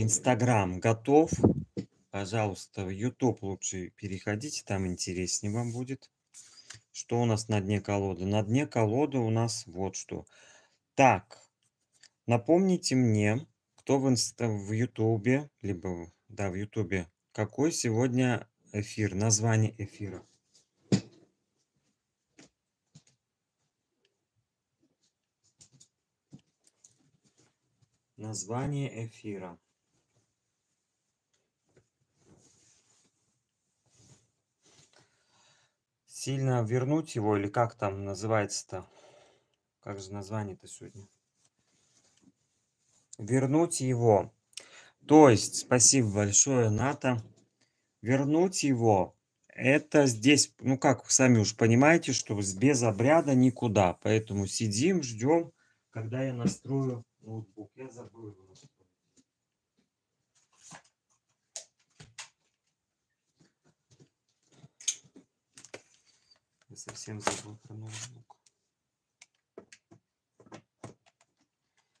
Инстаграм готов. Пожалуйста, в YouTube лучше переходите, там интереснее вам будет. Что у нас на дне колоды? На дне колоды у нас вот что. Так, напомните мне, кто в, инста, либо, да, в Ютубе, какой сегодня эфир, название эфира? Название эфира. сильно вернуть его, или как там называется-то? Как же название-то сегодня? Вернуть его. То есть, спасибо большое, НАТО. Вернуть его, это здесь, ну как, сами уж понимаете, что без обряда никуда. Поэтому сидим, ждем, когда я настрою ноутбук. Я забыл его. совсем забыл про ноутбук.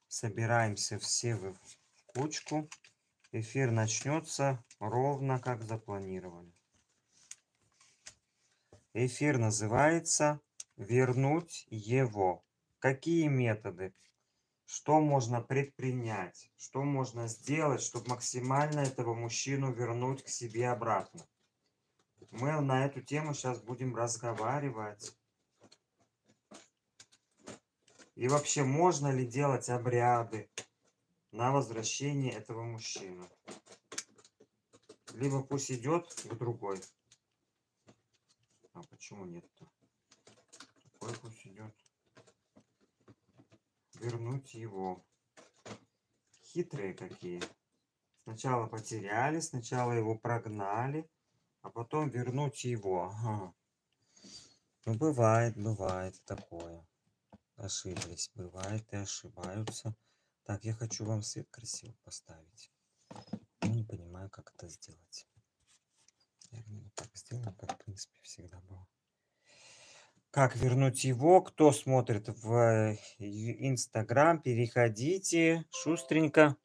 Собираемся все в кучку. Эфир начнется ровно как запланировали. Эфир называется «Вернуть его». Какие методы? Что можно предпринять? Что можно сделать, чтобы максимально этого мужчину вернуть к себе обратно? Мы на эту тему сейчас будем разговаривать. И вообще, можно ли делать обряды на возвращение этого мужчины? Либо пусть идет к другой. А почему нет-то? Такой пусть идет. Вернуть его. Хитрые какие. Сначала потеряли, сначала его прогнали, а потом вернуть его. Ага. Ну, бывает, бывает такое. Ошиблись, бывает и ошибаются. Так, я хочу вам свет красиво поставить. Я не понимаю, как это сделать. Наверное, так сделаем, как, в принципе, всегда было. Как вернуть его? Кто смотрит в э, Инстаграм, переходите шустренько.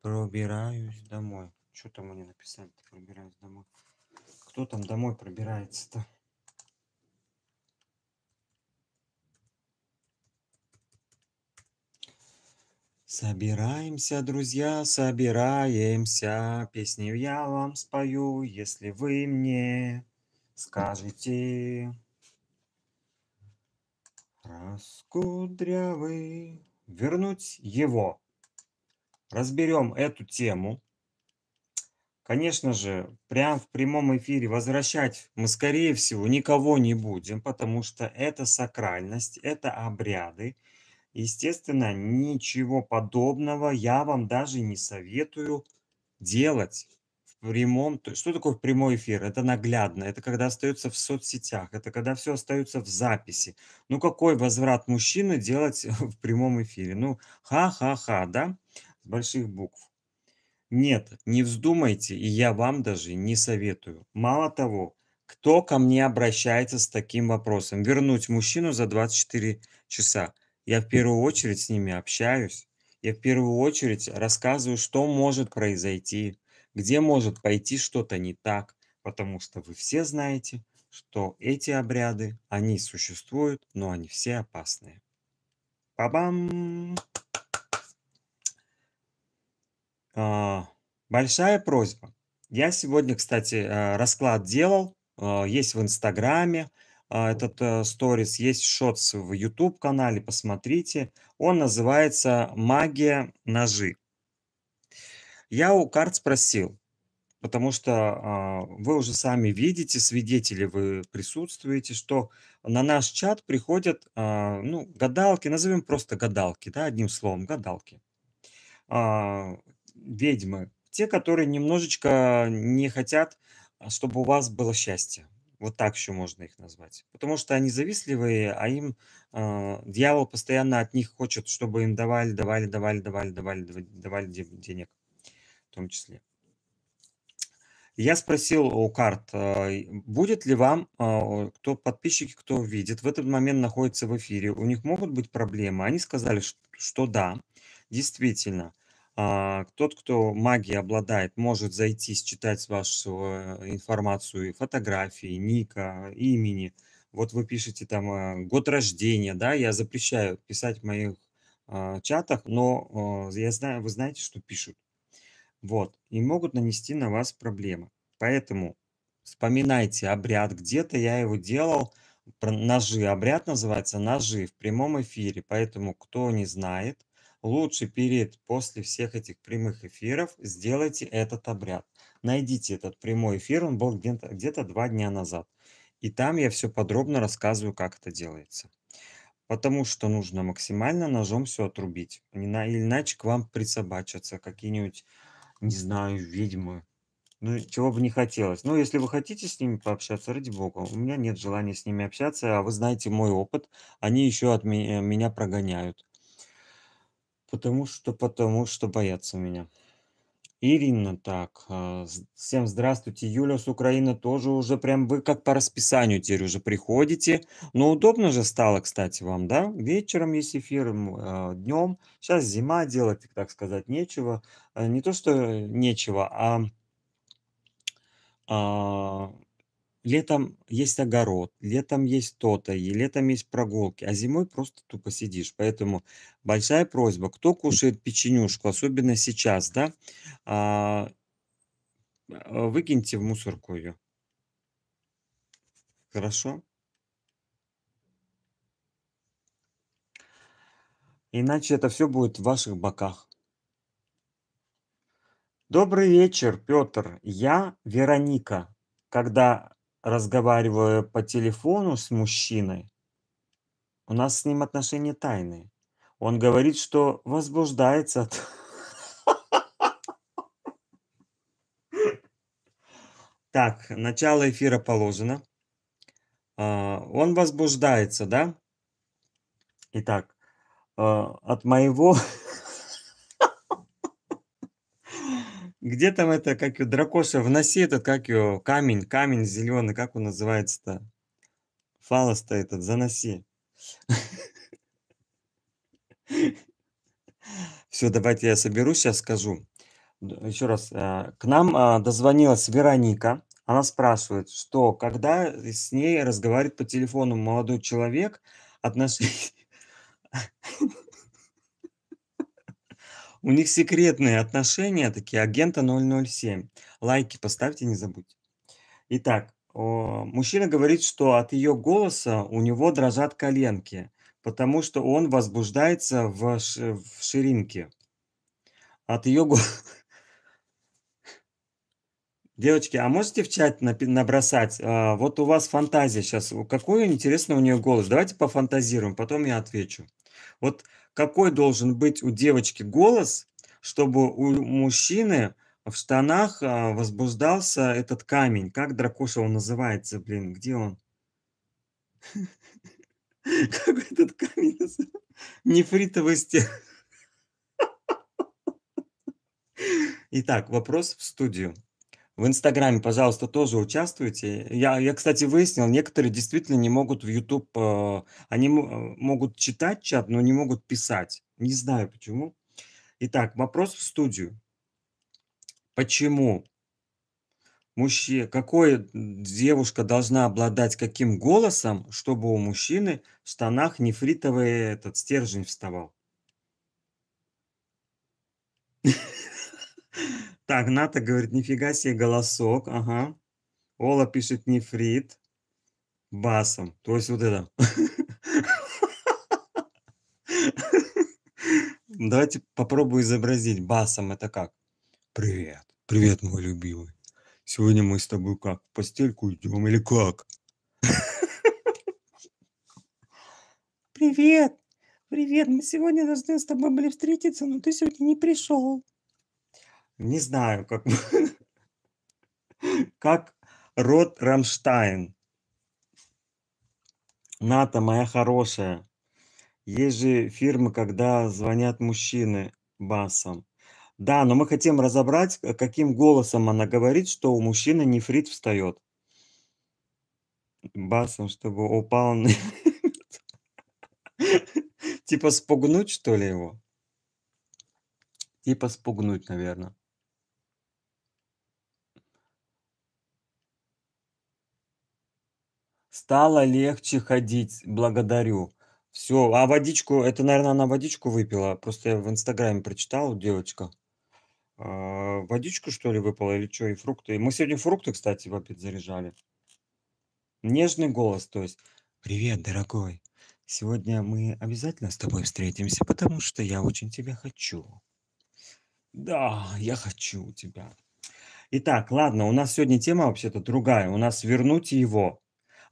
Пробираюсь домой. Что там они написали? Пробираюсь домой. Кто там домой пробирается-то? Собираемся, друзья, собираемся. Песню я вам спою, если вы мне скажете. Раскудрявый. Вернуть его. Разберем эту тему конечно же, прям в прямом эфире возвращать мы, скорее всего, никого не будем, потому что это сакральность, это обряды. Естественно, ничего подобного я вам даже не советую делать в прямом... то есть Что такое прямой эфир? Это наглядно, это когда остается в соцсетях, это когда все остается в записи. Ну какой возврат мужчины делать в прямом эфире? Ну ха-ха-ха, да? С больших букв. Нет, не вздумайте, и я вам даже не советую. Мало того, кто ко мне обращается с таким вопросом? Вернуть мужчину за 24 часа. Я в первую очередь с ними общаюсь. Я в первую очередь рассказываю, что может произойти, где может пойти что-то не так, потому что вы все знаете, что эти обряды, они существуют, но они все опасные. Па-бам! А, большая просьба. Я сегодня, кстати, э, расклад делал. Э, есть в Инстаграме а, этот э, сторис, есть шотс в YouTube-канале, посмотрите. Он называется «Магия ножи». Я у карт спросил, потому что а, вы уже сами видите, свидетели вы присутствуете, что на наш чат приходят ну, гадалки, назовем просто гадалки, да, одним словом, гадалки ведьмы, те, которые немножечко не хотят, а, чтобы у вас было счастье. Вот так еще можно их назвать. Потому что они завистливые, а им э, дьявол постоянно от них хочет, чтобы им давали, давали, давали, давали, давали, давали денег в том числе. Я спросил у карт, а, будет ли вам, кто подписчики, кто видит, в этот момент находится в эфире, у них могут быть проблемы? Они сказали, что да, действительно. А, тот, кто магией обладает, может зайти, считать с вашего э, информацию, фотографии, ника, имени. Вот вы пишете там э, год рождения, да, я запрещаю писать в моих а, чатах, но э, я знаю, вы знаете, что пишут. Вот, и могут нанести на вас проблемы. Поэтому вспоминайте обряд, где-то я его делал, ножи, обряд называется ножи в прямом эфире, поэтому кто не знает, Лучше перед, после всех этих прямых эфиров сделайте этот обряд. Найдите этот прямой эфир, он был где-то где, два дня назад. И там я все подробно рассказываю, как это делается. Потому что нужно максимально ножом все отрубить. Иначе к вам присобачатся какие-нибудь, не знаю, ведьмы. Ну, чего бы не хотелось. Но ну, если вы хотите с ними пообщаться, ради бога. У меня нет желания с ними общаться, а вы знаете мой опыт. Они еще от э, меня прогоняют. Потому что, потому что боятся меня. Ирина, так, а, всем здравствуйте. Юля с Украины тоже уже прям вы как по расписанию теперь уже приходите. Но удобно же стало, кстати, вам, да? Вечером есть эфир, а, днем. Сейчас зима, делать, так сказать, нечего. А, не то, что нечего, а, а летом есть огород, летом есть то-то, и летом есть прогулки, а зимой просто тупо сидишь. Поэтому большая просьба, кто кушает печенюшку, особенно сейчас, да, а, а выкиньте в мусорку ее. Хорошо? Иначе это все будет в ваших боках. Добрый вечер, Петр. Я Вероника. Когда разговариваю по телефону с мужчиной, у нас с ним отношения тайные. Он говорит, что возбуждается от... Так, начало эфира положено. А, он возбуждается, да? Итак, а, от моего где там это, как ее, дракоша вноси этот, как ее, камень, камень зеленый, как он называется-то? Фалос-то этот, заноси. Все, давайте я соберусь, сейчас скажу. Еще раз, э, к нам э, дозвонилась Вероника. Она спрашивает, что когда с ней разговаривает по телефону молодой человек, отношения... У них секретные отношения такие, агента 007. Лайки поставьте, не забудьте. Итак, о, мужчина говорит, что от ее голоса у него дрожат коленки, потому что он возбуждается в, ш, в ширинке. От ее голоса... Девочки, а можете в чат набросать? А, вот у вас фантазия сейчас. Какой интересно у нее голос? Давайте пофантазируем, потом я отвечу. Вот какой должен быть у девочки голос, чтобы у мужчины в штанах а, возбуждался этот камень. Как Дракуша он называется, блин, где он? Как этот камень называется? Нефритовости. Итак, вопрос в студию. В Инстаграме, пожалуйста, тоже участвуйте. Я, я, кстати, выяснил, некоторые действительно не могут в YouTube, э, они м- могут читать чат, но не могут писать. Не знаю почему. Итак, вопрос в студию. Почему мужчина, какой девушка должна обладать каким голосом, чтобы у мужчины в штанах нефритовый этот стержень вставал? Так, Ната говорит, нифига себе голосок, ага. Ола пишет нефрит басом. То есть вот это. Давайте попробую изобразить басом. Это как? Привет. Привет, мой любимый. Сегодня мы с тобой как? В постельку идем или как? Привет. Привет. Мы сегодня должны с тобой были встретиться, но ты сегодня не пришел не знаю, как, как род Рамштайн. Ната, моя хорошая. Есть же фирмы, когда звонят мужчины басом. Да, но мы хотим разобрать, э, каким голосом она говорит, что у мужчины нефрит встает. Басом, чтобы упал. Типа спугнуть, что ли, его? Типа спугнуть, наверное. Стало легче ходить, благодарю. Все, а водичку, это, наверное, она водичку выпила. Просто я в Инстаграме прочитал, девочка. А, водичку, что ли, выпила или что, и фрукты. Мы сегодня фрукты, кстати, в обед заряжали. Нежный голос, то есть. Привет, дорогой. Сегодня мы обязательно с тобой встретимся, потому что я очень тебя хочу. Да, я хочу тебя. Итак, ладно, у нас сегодня тема вообще-то другая. У нас вернуть его.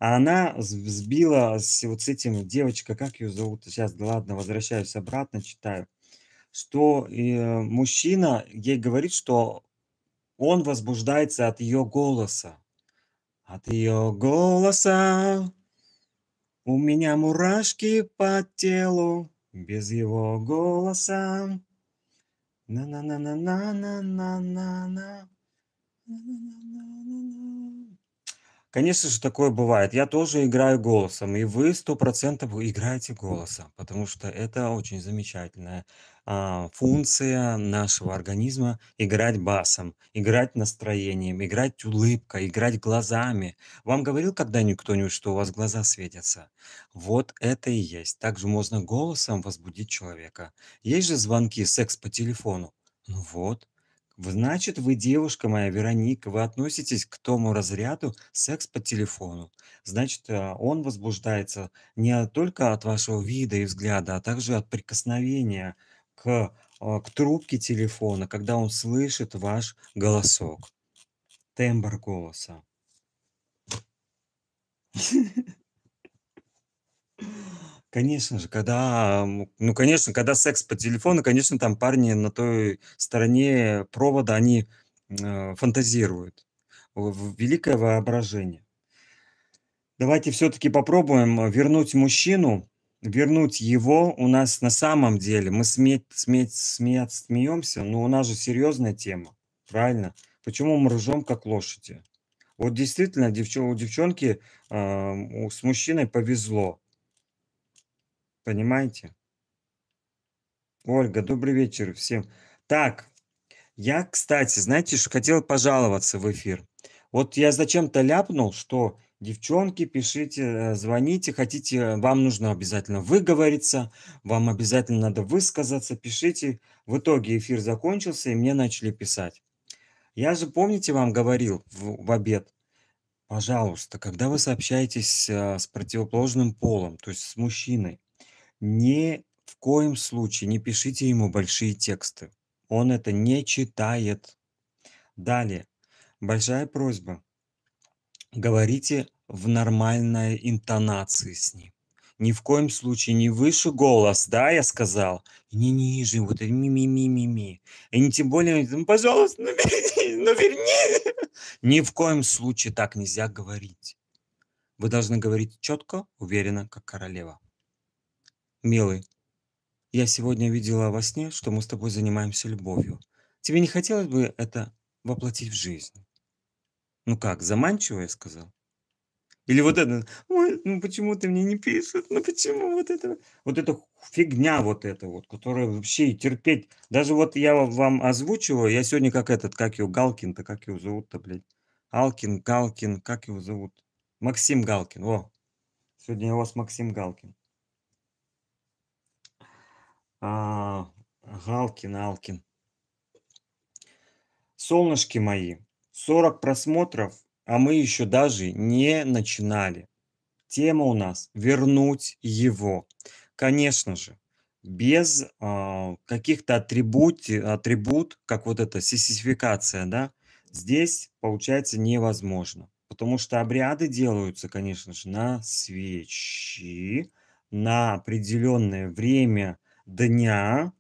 А она взбила с вот с этим девочка, как ее зовут? Сейчас, ладно, возвращаюсь обратно, читаю. Что э, мужчина ей говорит, что он возбуждается от ее голоса. От ее голоса у меня мурашки по телу. Без его голоса. На-на-на-на-на-на-на-на. На-на-на-на-на. Конечно же, такое бывает. Я тоже играю голосом, и вы сто процентов играете голосом, потому что это очень замечательная а, функция нашего организма – играть басом, играть настроением, играть улыбкой, играть глазами. Вам говорил когда-нибудь кто-нибудь, что у вас глаза светятся? Вот это и есть. Также можно голосом возбудить человека. Есть же звонки, секс по телефону. Ну вот, Значит, вы, девушка моя, Вероника, вы относитесь к тому разряду секс по телефону. Значит, а, он возбуждается не только от вашего вида и взгляда, а также от прикосновения к, а, к трубке телефона, когда он слышит ваш голосок, тембр голоса. Конечно же, когда, ну, конечно, когда секс по телефону, конечно, там парни на той стороне провода, они э, фантазируют. Великое воображение. Давайте все-таки попробуем э, вернуть мужчину, вернуть его. У нас на самом деле, мы сметь, сметь, смеять, смеемся, но у нас же серьезная тема, правильно? Почему мы ржем, как лошади? Вот действительно, девч- у девчонки э, с мужчиной повезло – Понимаете? Ольга, добрый вечер всем. Так, я, кстати, знаете, что хотел пожаловаться в эфир. Вот я зачем-то ляпнул, что девчонки, пишите, э, звоните, хотите, э, вам нужно обязательно выговориться, вам обязательно надо высказаться, пишите. В итоге эфир закончился, и мне начали писать. Я же, помните, вам говорил в, в обед, пожалуйста, когда вы сообщаетесь э, с противоположным полом, то есть с мужчиной, ни в коем случае не пишите ему большие тексты. Он это не читает. Далее. Большая просьба. Говорите в нормальной интонации с ним. Ни в коем случае не выше голос, да, я сказал, и не ниже, вот это ми-ми-ми-ми-ми. И не тем более, ну, пожалуйста, ну верни, ну, Ни в коем случае так нельзя говорить. Вы должны говорить четко, уверенно, как королева. Милый, я сегодня видела во сне, что мы с тобой занимаемся любовью. Тебе не хотелось бы это воплотить в жизнь? Ну как, заманчиво, я сказал. Или вот это, ой, ну почему ты мне не пишешь, ну почему вот это, вот эта фигня вот эта вот, которая вообще терпеть, даже вот я вам озвучиваю, я сегодня как этот, как его, Галкин-то, как его зовут-то, блядь, Алкин, Галкин, как его зовут, Максим Галкин, о, сегодня у вас Максим Галкин а, Галкин, Алкин. Солнышки мои, 40 просмотров, а мы еще даже не начинали. Тема у нас «Вернуть его». Конечно же, без э, каких-то атрибут, атрибут, как вот эта сисификация, да, здесь получается невозможно. Потому что обряды делаются, конечно же, на свечи, на определенное время дня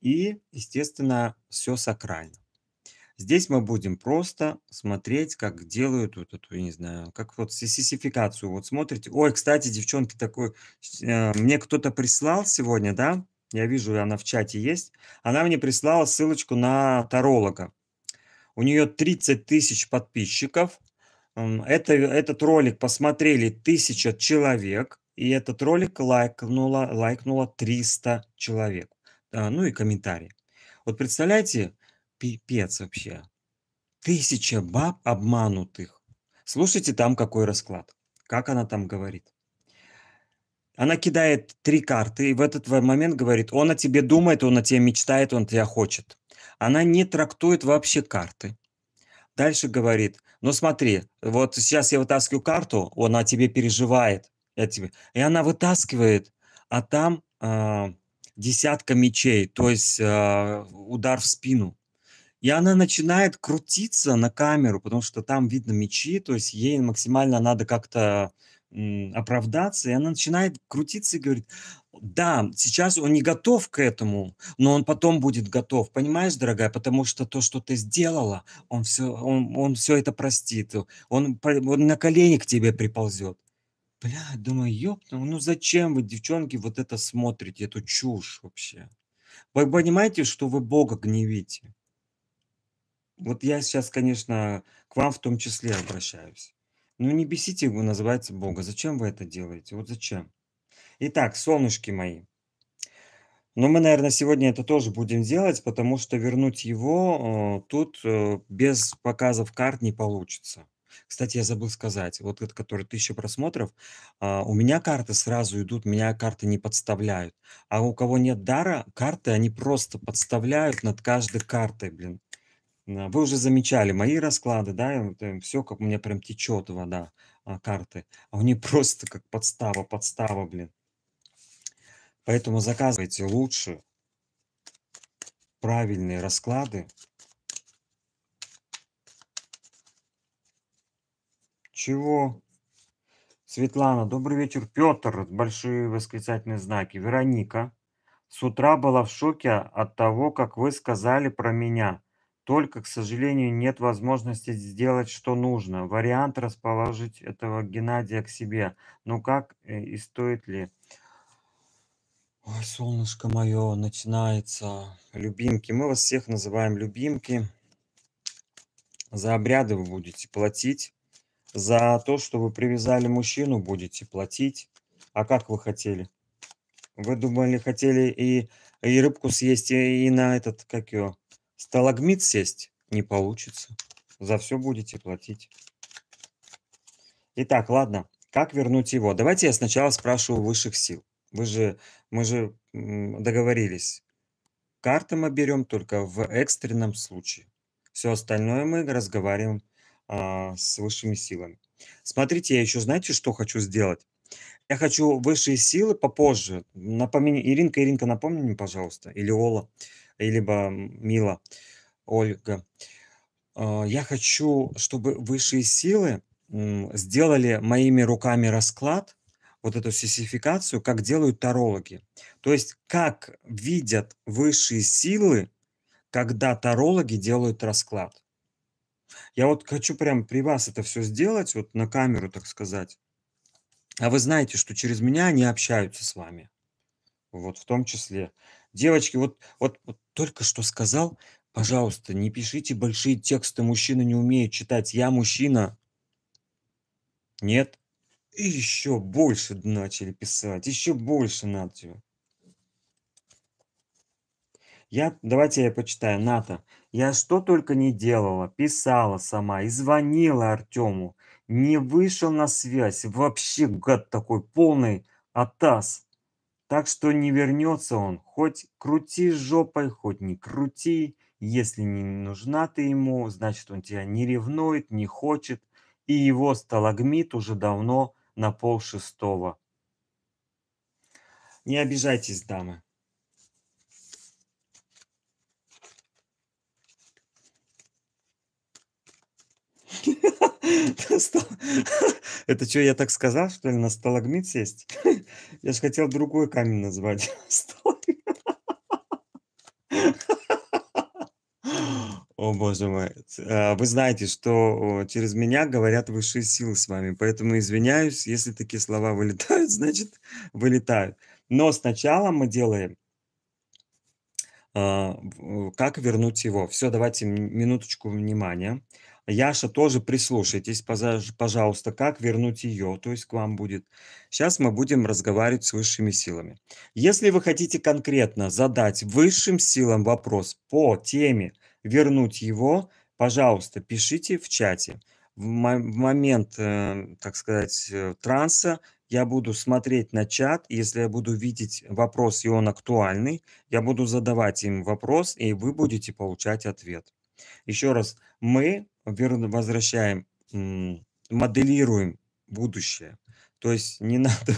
и, естественно, все сакрально. Здесь мы будем просто смотреть, как делают вот эту, я не знаю, как вот сисификацию. Вот смотрите. Ой, кстати, девчонки, такой, э, мне кто-то прислал сегодня, да? Я вижу, она в чате есть. Она мне прислала ссылочку на таролога. У нее 30 тысяч подписчиков. Это, этот ролик посмотрели тысяча человек. И этот ролик лайкнуло, лайкнуло 300 человек. А, ну и комментарии. Вот представляете, пипец вообще. Тысяча баб обманутых. Слушайте там какой расклад. Как она там говорит. Она кидает три карты и в этот момент говорит, он о тебе думает, он о тебе мечтает, он тебя хочет. Она не трактует вообще карты. Дальше говорит, ну смотри, вот сейчас я вытаскиваю карту, он о тебе переживает, я тебе. И она вытаскивает, а там э, десятка мечей, то есть э, удар в спину. И она начинает крутиться на камеру, потому что там видно мечи, то есть ей максимально надо как-то оправдаться, и она начинает крутиться и говорит, да, сейчас он не готов к этому, но он потом будет готов, понимаешь, дорогая, потому что то, что ты сделала, он все, он, он все это простит, он, он на колени к тебе приползет. Бля, думаю, ёпта, ну зачем вы, девчонки, вот это смотрите, эту чушь вообще? Вы понимаете, что вы Бога гневите? Вот я сейчас, конечно, к вам в том числе обращаюсь. Ну не бесите, его, называется Бога. Зачем вы это делаете? Вот зачем? Итак, солнышки мои. Но ну, мы, наверное, сегодня это тоже будем делать, потому что вернуть его э, тут э, без показов карт не получится. Кстати, я забыл сказать, вот этот, который тысяча просмотров, а, у меня карты сразу идут, меня карты не подставляют. А у кого нет дара, карты они просто подставляют над каждой картой, блин. Вы уже замечали мои расклады, да, э, все как у меня прям течет вода, а, карты. А у них просто как подстава, подстава, блин. Поэтому заказывайте лучше правильные расклады, Чего? Светлана, добрый вечер. Петр, большие восклицательные знаки. Вероника, с утра была в шоке от того, как вы сказали про меня. Только, к сожалению, нет возможности сделать, что нужно. Вариант расположить этого Геннадия к себе. Ну как э, и стоит ли? Ой, солнышко мое, начинается. Любимки, мы вас всех называем любимки. За обряды вы будете платить. За то, что вы привязали мужчину, будете платить. А как вы хотели? Вы думали, хотели и, и рыбку съесть, и, и на этот, как ее, сталагмит сесть? Не получится. За все будете платить. Итак, ладно. Как вернуть его? Давайте я сначала спрашиваю высших сил. Вы же, мы же договорились. Карты мы берем только в экстренном случае. Все остальное мы разговариваем а, с высшими силами. Смотрите, я еще, знаете, что хочу сделать? Я хочу высшие силы попозже. Напомни, Иринка, Иринка, напомни мне, пожалуйста, или Ола, либо Мила, Ольга. А, я хочу, чтобы высшие силы сделали моими руками расклад, вот эту сессификацию, как делают тарологи. То есть, как видят высшие силы, когда тарологи делают расклад. Я вот хочу прям при вас это все сделать, вот на камеру, так сказать. А вы знаете, что через меня они общаются с вами. Вот в том числе. Девочки, вот, вот, вот только что сказал, пожалуйста, не пишите большие тексты, мужчина не умеет читать, я мужчина. Нет. И еще больше начали писать, еще больше начали. Я, давайте я почитаю. НАТО. Я что только не делала, писала сама и звонила Артему. Не вышел на связь, вообще гад такой полный, атас. Так что не вернется он, хоть крути жопой, хоть не крути. Если не нужна ты ему, значит он тебя не ревнует, не хочет. И его сталагмит уже давно на пол шестого. Не обижайтесь, дамы. Это что, я так сказал, что ли, на сталагмит сесть? Я же хотел другой камень назвать. О, боже мой. Э, вы знаете, что через меня говорят высшие силы с вами, поэтому извиняюсь, если такие слова вылетают, значит, вылетают. Но сначала мы делаем а, как вернуть его. Все, давайте минуточку внимания. Яша, тоже прислушайтесь, пожалуйста, как вернуть ее, то есть к вам будет. Сейчас мы будем разговаривать с высшими силами. Если вы хотите конкретно задать высшим силам вопрос по теме вернуть его, пожалуйста, пишите в чате. В, момент, эм, так сказать, э, транса я буду смотреть на чат, если я буду видеть вопрос, и он актуальный, я буду задавать им вопрос, и вы будете получать ответ. Еще раз, мы возвращаем, моделируем будущее. То есть не надо,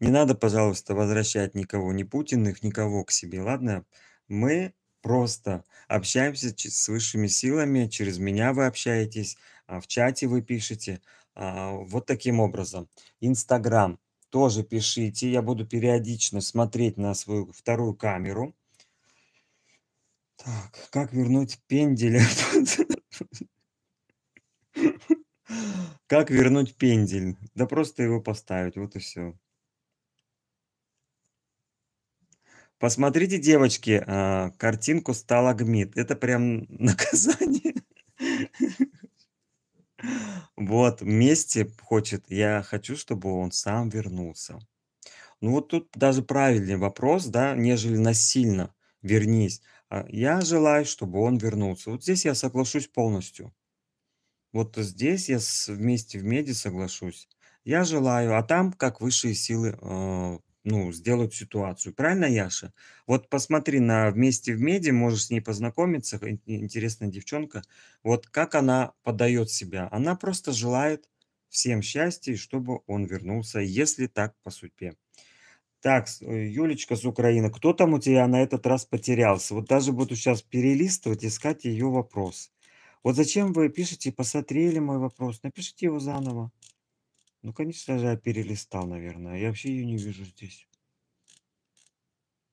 не надо, пожалуйста, возвращать никого, ни Путиных, никого к себе, ладно? Мы просто общаемся с высшими силами, через меня вы общаетесь, а, в чате вы пишете. А, вот таким образом. Инстаграм тоже пишите. Я буду периодично смотреть на свою вторую камеру. Так, как вернуть пендель? Как вернуть пендель? Да просто его поставить, вот и все. Посмотрите, девочки, а, картинку сталагмит. Это прям наказание. Вот, вместе хочет, я хочу, чтобы он сам вернулся. Ну вот тут даже правильный вопрос, да, нежели насильно вернись. А, я желаю, чтобы он вернулся. Вот здесь я соглашусь полностью. Вот здесь я вместе в меди соглашусь. Я желаю, а там как высшие силы э, ну, сделают ситуацию. Правильно, Яша? Вот посмотри на «Вместе в меди», можешь с ней познакомиться, интересная девчонка. Вот как она подает себя. Она просто желает всем счастья, чтобы он вернулся, если так по судьбе. Так, э, Юлечка с Украины, кто там у тебя на этот раз потерялся? Вот даже буду сейчас перелистывать, искать ее вопрос. Вот зачем вы пишете, посмотрели мой вопрос, напишите его заново. Ну, конечно же, я перелистал, наверное. Я вообще ее не вижу здесь.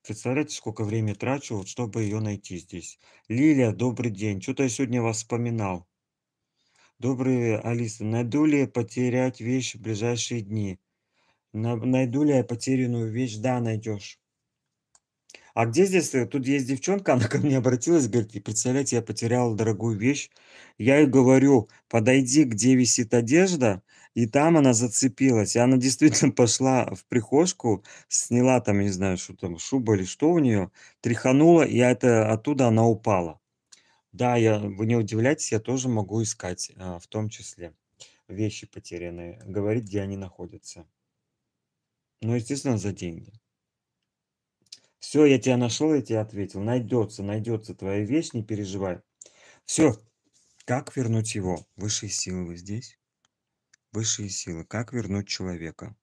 Представляете, сколько времени трачу, вот, чтобы ее найти здесь. Лилия, добрый день. Что-то я сегодня вас вспоминал. Добрый, Алиса. Найду ли потерять вещи в ближайшие дни? Найду ли я потерянную вещь? Да, найдешь. А где здесь? Э, тут есть девчонка, она ко мне обратилась, говорит, представляете, я потерял дорогую вещь. Я ей говорю, подойди, где висит одежда, и там она зацепилась. И она действительно пошла в прихожку, сняла там, не знаю, что там, шуба или что у нее, тряханула, и это, оттуда она упала. Да, я, вы не удивляйтесь, я тоже могу искать, а, в том числе, вещи потерянные, говорить, где они находятся. Ну, естественно, за деньги. Все, я тебя нашел, я тебе ответил. Найдется, найдется твоя вещь, не переживай. Все, как вернуть его? Высшие силы вы здесь? Высшие силы. Как вернуть человека?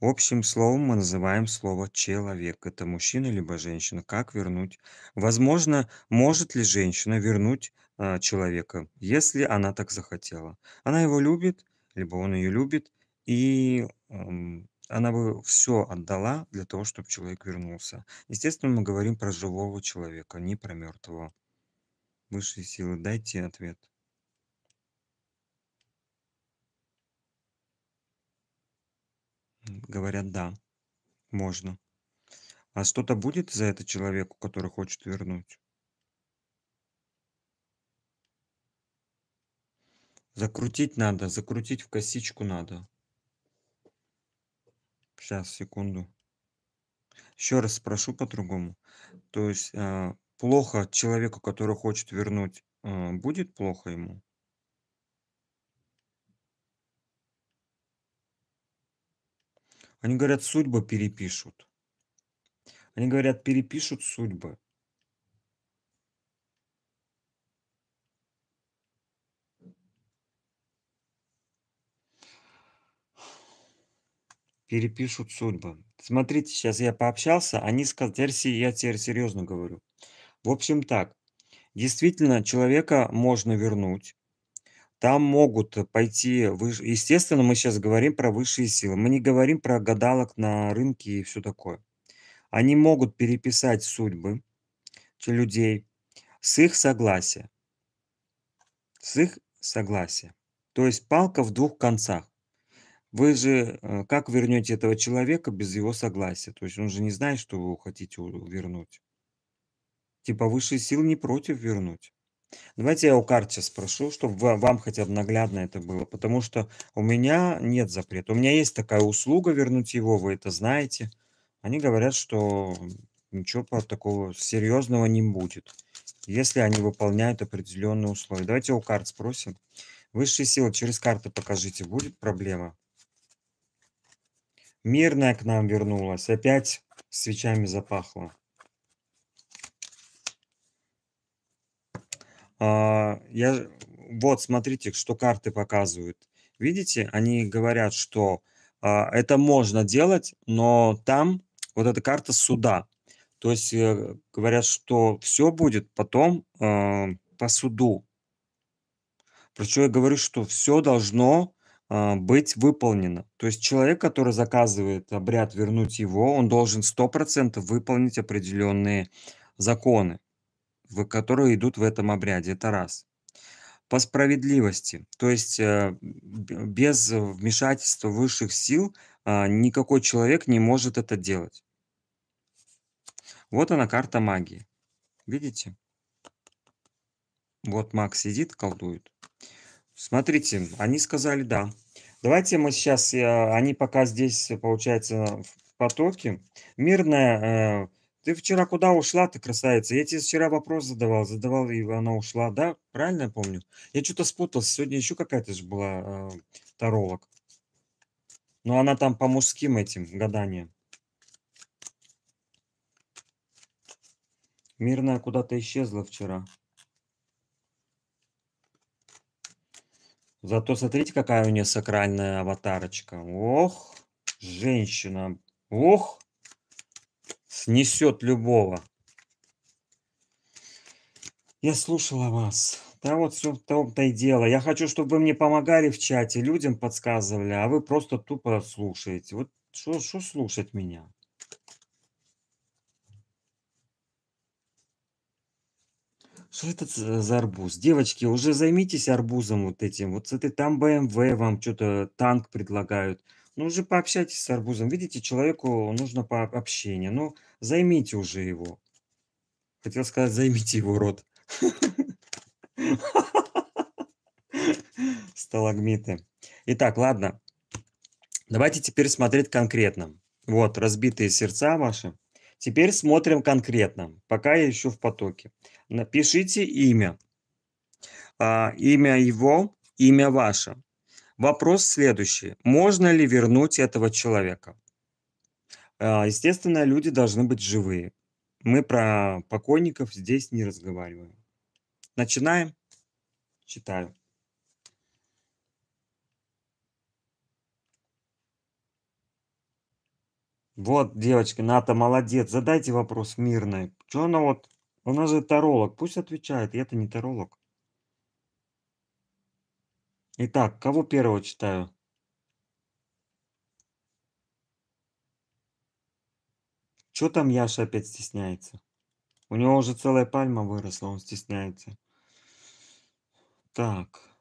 Общим словом мы называем слово «человек». Это мужчина либо женщина. Как вернуть? Возможно, может ли женщина вернуть э, человека, если она так захотела? Она его любит, либо он ее любит, и э, она бы все отдала для того, чтобы человек вернулся. Естественно, мы говорим про живого человека, не про мертвого. Высшие силы, дайте ответ. Говорят, да, можно. А что-то будет за это человеку, который хочет вернуть? Закрутить надо, закрутить в косичку надо. Сейчас, секунду. Еще раз спрошу по-другому. То есть а, плохо человеку, который хочет вернуть, а, будет плохо ему? Они говорят, судьбы перепишут. Они говорят, перепишут судьбы. перепишут судьбы. Смотрите, сейчас я пообщался, они сказали, я теперь серьезно говорю. В общем так, действительно, человека можно вернуть, там могут пойти Естественно, мы сейчас говорим про высшие силы. Мы не говорим про гадалок на рынке и все такое. Они могут переписать судьбы людей с их согласия. С их согласия. То есть палка в двух концах. Вы же э, как вернете этого человека без его согласия? То есть он же не знает, что вы хотите вернуть. Типа высшие силы не против вернуть. Давайте я у карты спрошу, чтобы вам хотя бы наглядно это было, потому что у меня нет запрета. У меня есть такая услуга вернуть его, вы это знаете. Они говорят, что ничего про- такого серьезного не будет, если они выполняют определенные условия. Давайте у карт спросим. Высшие силы через карты покажите, будет проблема? Мирная к нам вернулась, опять свечами запахло. А, я, вот, смотрите, что карты показывают. Видите, они говорят, что а, это можно делать, но там вот эта карта суда. То есть э, говорят, что все будет потом э, по суду. Причем я говорю, что все должно а, быть выполнено. То есть человек, который заказывает обряд вернуть его, он должен 100% выполнить определенные законы, которые идут в этом обряде. Это раз. По справедливости, то есть э, без вмешательства высших сил а, никакой человек не может это делать. Вот она карта магии. Видите? Вот маг сидит, колдует. Смотрите, они сказали да. Давайте мы сейчас, я э, они пока здесь, получается, в потоке. Мирная, э, ты вчера куда ушла, ты красавица? Я тебе вчера вопрос задавал, задавал, и она ушла, да? Правильно я помню? Я что-то спутался, сегодня еще какая-то же была э, таролог. Но она там по мужским этим гаданиям. Мирная куда-то исчезла вчера. Зато смотрите, какая у нее сакральная аватарочка. Ох, женщина. Ох, снесет любого. Я слушала вас. Да вот все в том-то и дело. Я хочу, чтобы вы мне помогали в чате, людям подсказывали, а вы просто тупо слушаете. Вот что слушать меня? Что это э, за арбуз? Девочки, уже займитесь арбузом вот этим. Вот с этой там БМВ вам что-то танк предлагают. Ну, уже пообщайтесь с арбузом. Видите, человеку нужно пообщение. Ну, займите уже его. Хотел сказать, займите его рот. Сталагмиты. Итак, ладно. Давайте теперь смотреть конкретно. Вот, разбитые сердца ваши. Теперь смотрим конкретно, пока я еще в потоке. Напишите имя. А, имя его, имя ваше. Вопрос следующий. Можно ли вернуть этого человека? А, естественно, люди должны быть живые. Мы про покойников здесь не разговариваем. Начинаем. Читаю. Вот, девочка, Ната, молодец. Задайте вопрос мирный. Что она вот... Она же таролог. Пусть отвечает. Я-то не таролог. Итак, кого первого читаю? Что там Яша опять стесняется? У него уже целая пальма выросла, он стесняется. Так.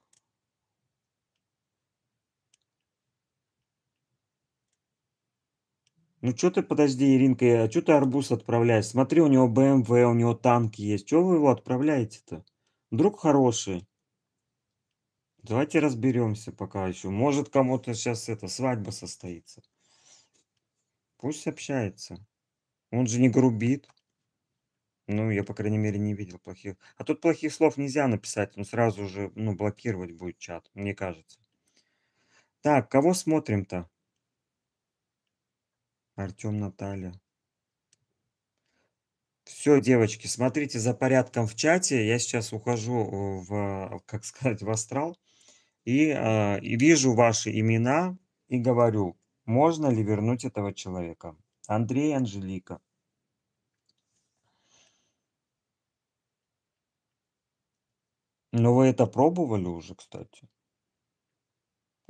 Ну что ты, подожди, Иринка, а что ты арбуз отправляешь? Смотри, у него БМВ, эм у него танки есть. Чего вы его отправляете-то? Друг хороший. Давайте разберемся пока еще. Может, кому-то сейчас это свадьба состоится. Пусть общается. Он же не грубит. Ну, я, по крайней мере, не видел плохих. А тут плохих слов нельзя написать. Он сразу же, ну, блокировать будет чат, мне кажется. Так, кого смотрим-то? Артем Наталья. Все, девочки, смотрите за порядком в чате. Я сейчас ухожу э, в, как сказать, в астрал. И, э, и вижу ваши имена и говорю, можно ли вернуть этого человека. Андрей Анжелика. Но ну, вы это пробовали уже, кстати.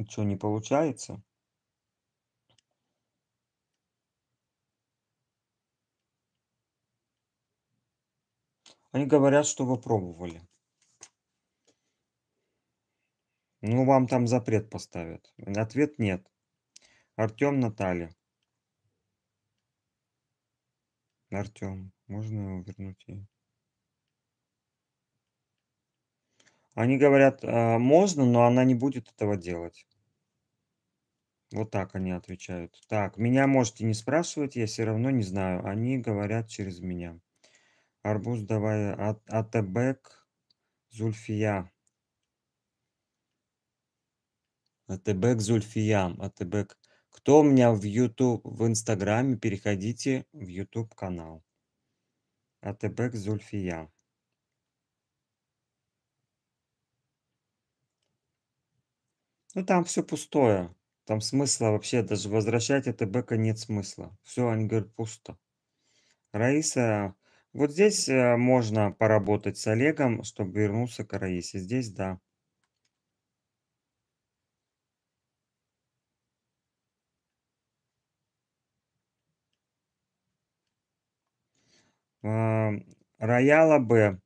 Что, не получается? Они говорят, что вы пробовали. Ну, вам там запрет поставят. Ответ нет. Артем Наталья. Артем, можно его вернуть Они говорят, а, можно, но она не будет этого делать. Вот так они отвечают. Так, меня можете не спрашивать, я все равно не знаю. Они говорят через меня. Арбуз давай а, Атебек Зульфия. Атебек Зульфия. Атебек. Кто у меня в YouTube, в Инстаграме, переходите в YouTube канал. Атебек Зульфия. Ну там все пустое. Там смысла вообще даже возвращать АТБК нет смысла. Все, они говорят, пусто. Раиса вот здесь э, можно поработать с Олегом, чтобы вернулся к Раисе. Здесь да. А, Рояла Б.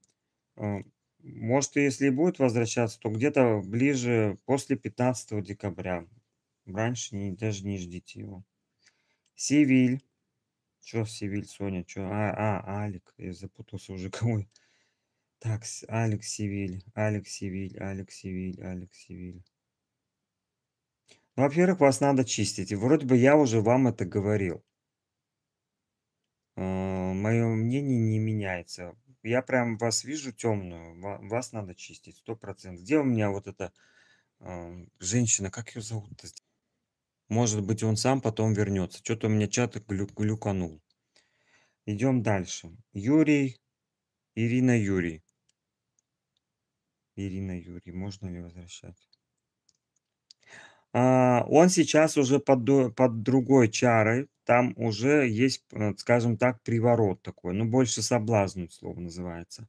Э, может, если и будет возвращаться, то где-то ближе после 15 декабря. Раньше не, даже не ждите его. Севиль. Че Севиль, Соня, че? А, а, Алик, я запутался уже кого. Так, Алекс Севиль, Алекс Севиль, Алекс Севиль, Алекс Севиль. Ну, во-первых, вас надо чистить. И вроде бы я уже вам это говорил. Э, Мое мнение не меняется. Я прям вас вижу темную. Вас надо чистить, сто процентов. Где у меня вот эта эм, женщина, как ее зовут-то? Может быть, он сам потом вернется. Что-то у меня чат глю глюканул. Идем дальше. Юрий, Ирина Юрий. Ирина Юрий, можно ли возвращать? А, он сейчас уже под, под другой чарой. Там уже есть, э, скажем так, приворот такой. Ну, больше соблазн, слово называется.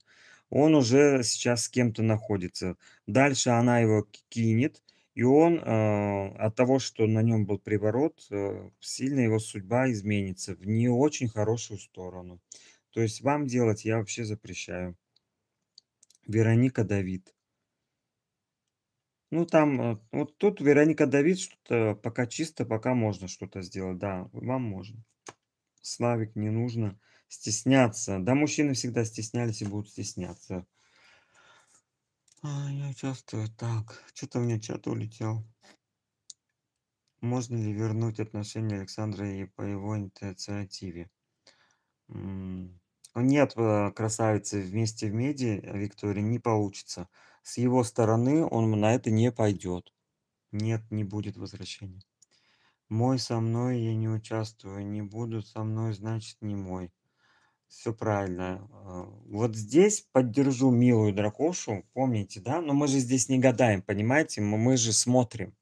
Он уже сейчас с кем-то находится. Дальше она его кинет и он э, от того, что на нем был приворот, э, сильно его судьба изменится в не очень хорошую сторону. То есть вам делать я вообще запрещаю. Вероника Давид. Ну, там, э, вот тут Вероника Давид что-то пока чисто, пока можно что-то сделать. Да, вам можно. Славик, не нужно стесняться. Да, мужчины всегда стеснялись и будут стесняться. А, я участвую. так. Что-то у меня чат улетел. Можно ли вернуть отношения Александра и по его инициативе? Ну нет, э, красавицы вместе в меди, э, Виктория, не получится. С его стороны он на это не пойдет. Нет, не будет возвращения. Мой со мной я не участвую, не буду со мной, значит не мой. Все правильно. А, вот здесь поддержу милую дракошу, помните, да? Но мы же здесь не гадаем, понимаете? Мы же смотрим.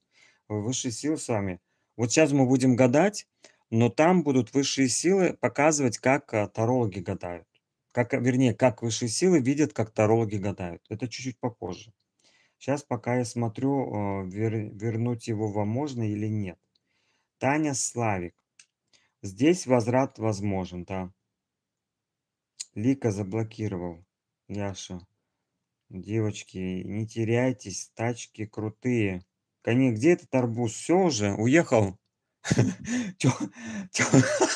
Высшие силы с вами. Вот сейчас мы будем гадать, но там будут высшие силы показывать, как а, тарологи гадают. Как, а, вернее, как высшие силы видят, как тарологи гадают. Это чуть-чуть попозже. Сейчас пока я смотрю, вер, вернуть его вам можно или нет. Таня Славик. Здесь возврат возможен, да. Лика заблокировал. Яша. Девочки, не теряйтесь, тачки крутые. Кони, где этот арбуз? Все уже, уехал.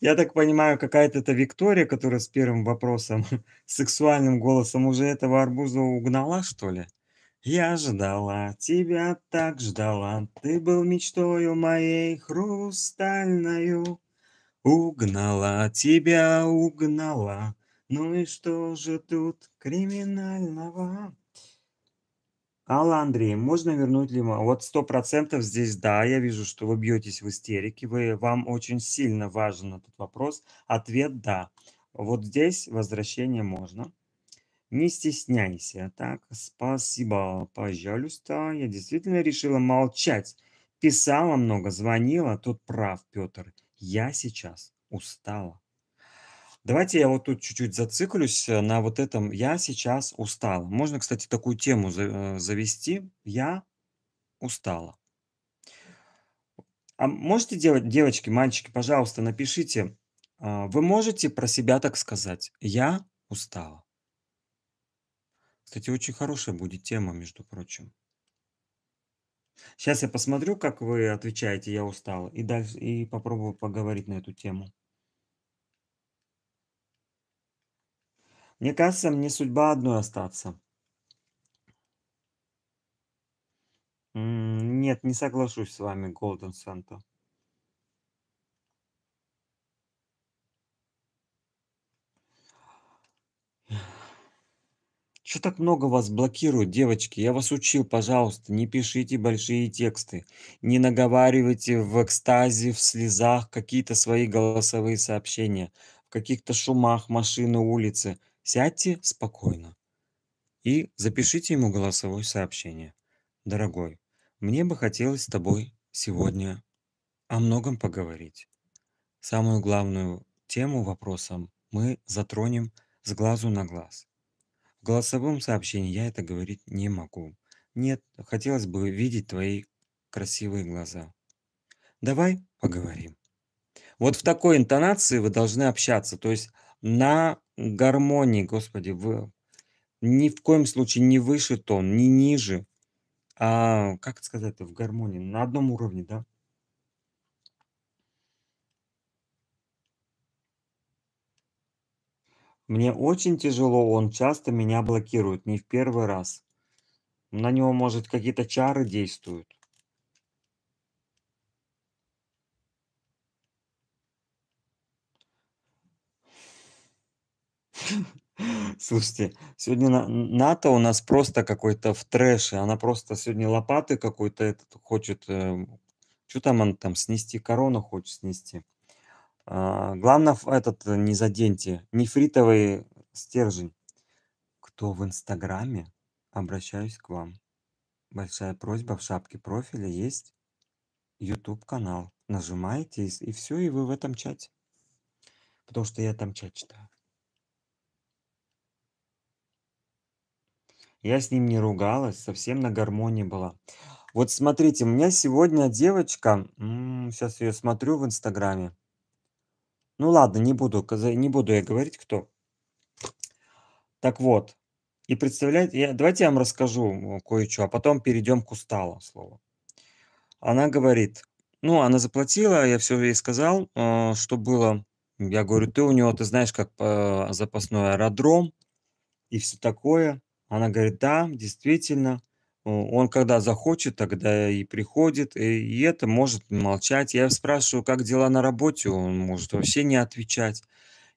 Я так понимаю, какая-то это Виктория, которая с первым вопросом, сексуальным голосом уже этого арбуза угнала, что ли? Я ждала, тебя так ждала, ты был мечтою моей хрустальною. Угнала тебя, угнала. Ну и что же тут криминального? Алла Андрей, можно вернуть Лима? Вот сто процентов здесь да, я вижу, что вы бьетесь в истерике, вы, вам очень сильно важен этот вопрос. Ответ да. Вот здесь возвращение можно. Не стесняйся. Так, спасибо, пожалуйста. Я действительно решила молчать. Писала много, звонила. Тут прав, Петр. Я сейчас устала. Давайте я вот тут чуть-чуть зациклюсь э, на вот этом «я сейчас устала». Можно, кстати, такую тему э, завести «я устала». А можете делать, девочки, мальчики, пожалуйста, напишите, а, вы можете про себя так сказать «я устала». Кстати, очень хорошая будет тема, между прочим. Сейчас я посмотрю, как вы отвечаете, я устал, и дальше и попробую поговорить на эту тему. Мне кажется, мне судьба одной остаться. Нет, не соглашусь с вами, Голден Санта. Что так много вас блокирует, девочки? Я вас учил, пожалуйста, не пишите большие тексты, не наговаривайте в экстазе, в слезах какие-то свои голосовые сообщения, в каких-то шумах машины, улицы. Сядьте спокойно и запишите ему голосовое сообщение. Дорогой, мне бы хотелось с тобой сегодня о многом поговорить. Самую главную тему вопросом мы затронем с глазу на глаз – в голосовом сообщении я это говорить не могу. Нет, хотелось бы видеть твои красивые глаза. Давай поговорим. Вот в такой интонации вы должны общаться, то есть на гармонии, Господи, вы ни в коем случае не выше тон, не ниже, а, как сказать, в гармонии, на одном уровне, да? Мне очень тяжело, он часто меня блокирует, не в первый раз. На него, может, какие-то чары действуют. Слушайте, сегодня на, НАТО у нас просто какой-то в трэше. Она просто сегодня лопаты какой-то этот хочет... Эм, что там она там снести? Корону хочет снести. А, главное, этот э, не заденьте. Нефритовый стержень. Кто в Инстаграме, обращаюсь к вам. Большая просьба в шапке профиля есть YouTube канал. Нажимаете и, и все, и вы в этом чате. Потому что я там чат читаю. Я с ним не ругалась, совсем на гармонии была. Вот смотрите, у меня сегодня девочка, сейчас ее смотрю в Инстаграме, ну ладно, не буду, не буду я говорить, кто. Так вот, и представляете, я, давайте я вам расскажу кое-что, а потом перейдем к устала слово. Она говорит, ну, она заплатила, я все ей сказал, э, что было. Я говорю, ты у него, ты знаешь, как э, запасной аэродром и все такое. Она говорит, да, действительно он когда захочет, тогда и приходит, и это может молчать. Я спрашиваю, как дела на работе, он может вообще не отвечать.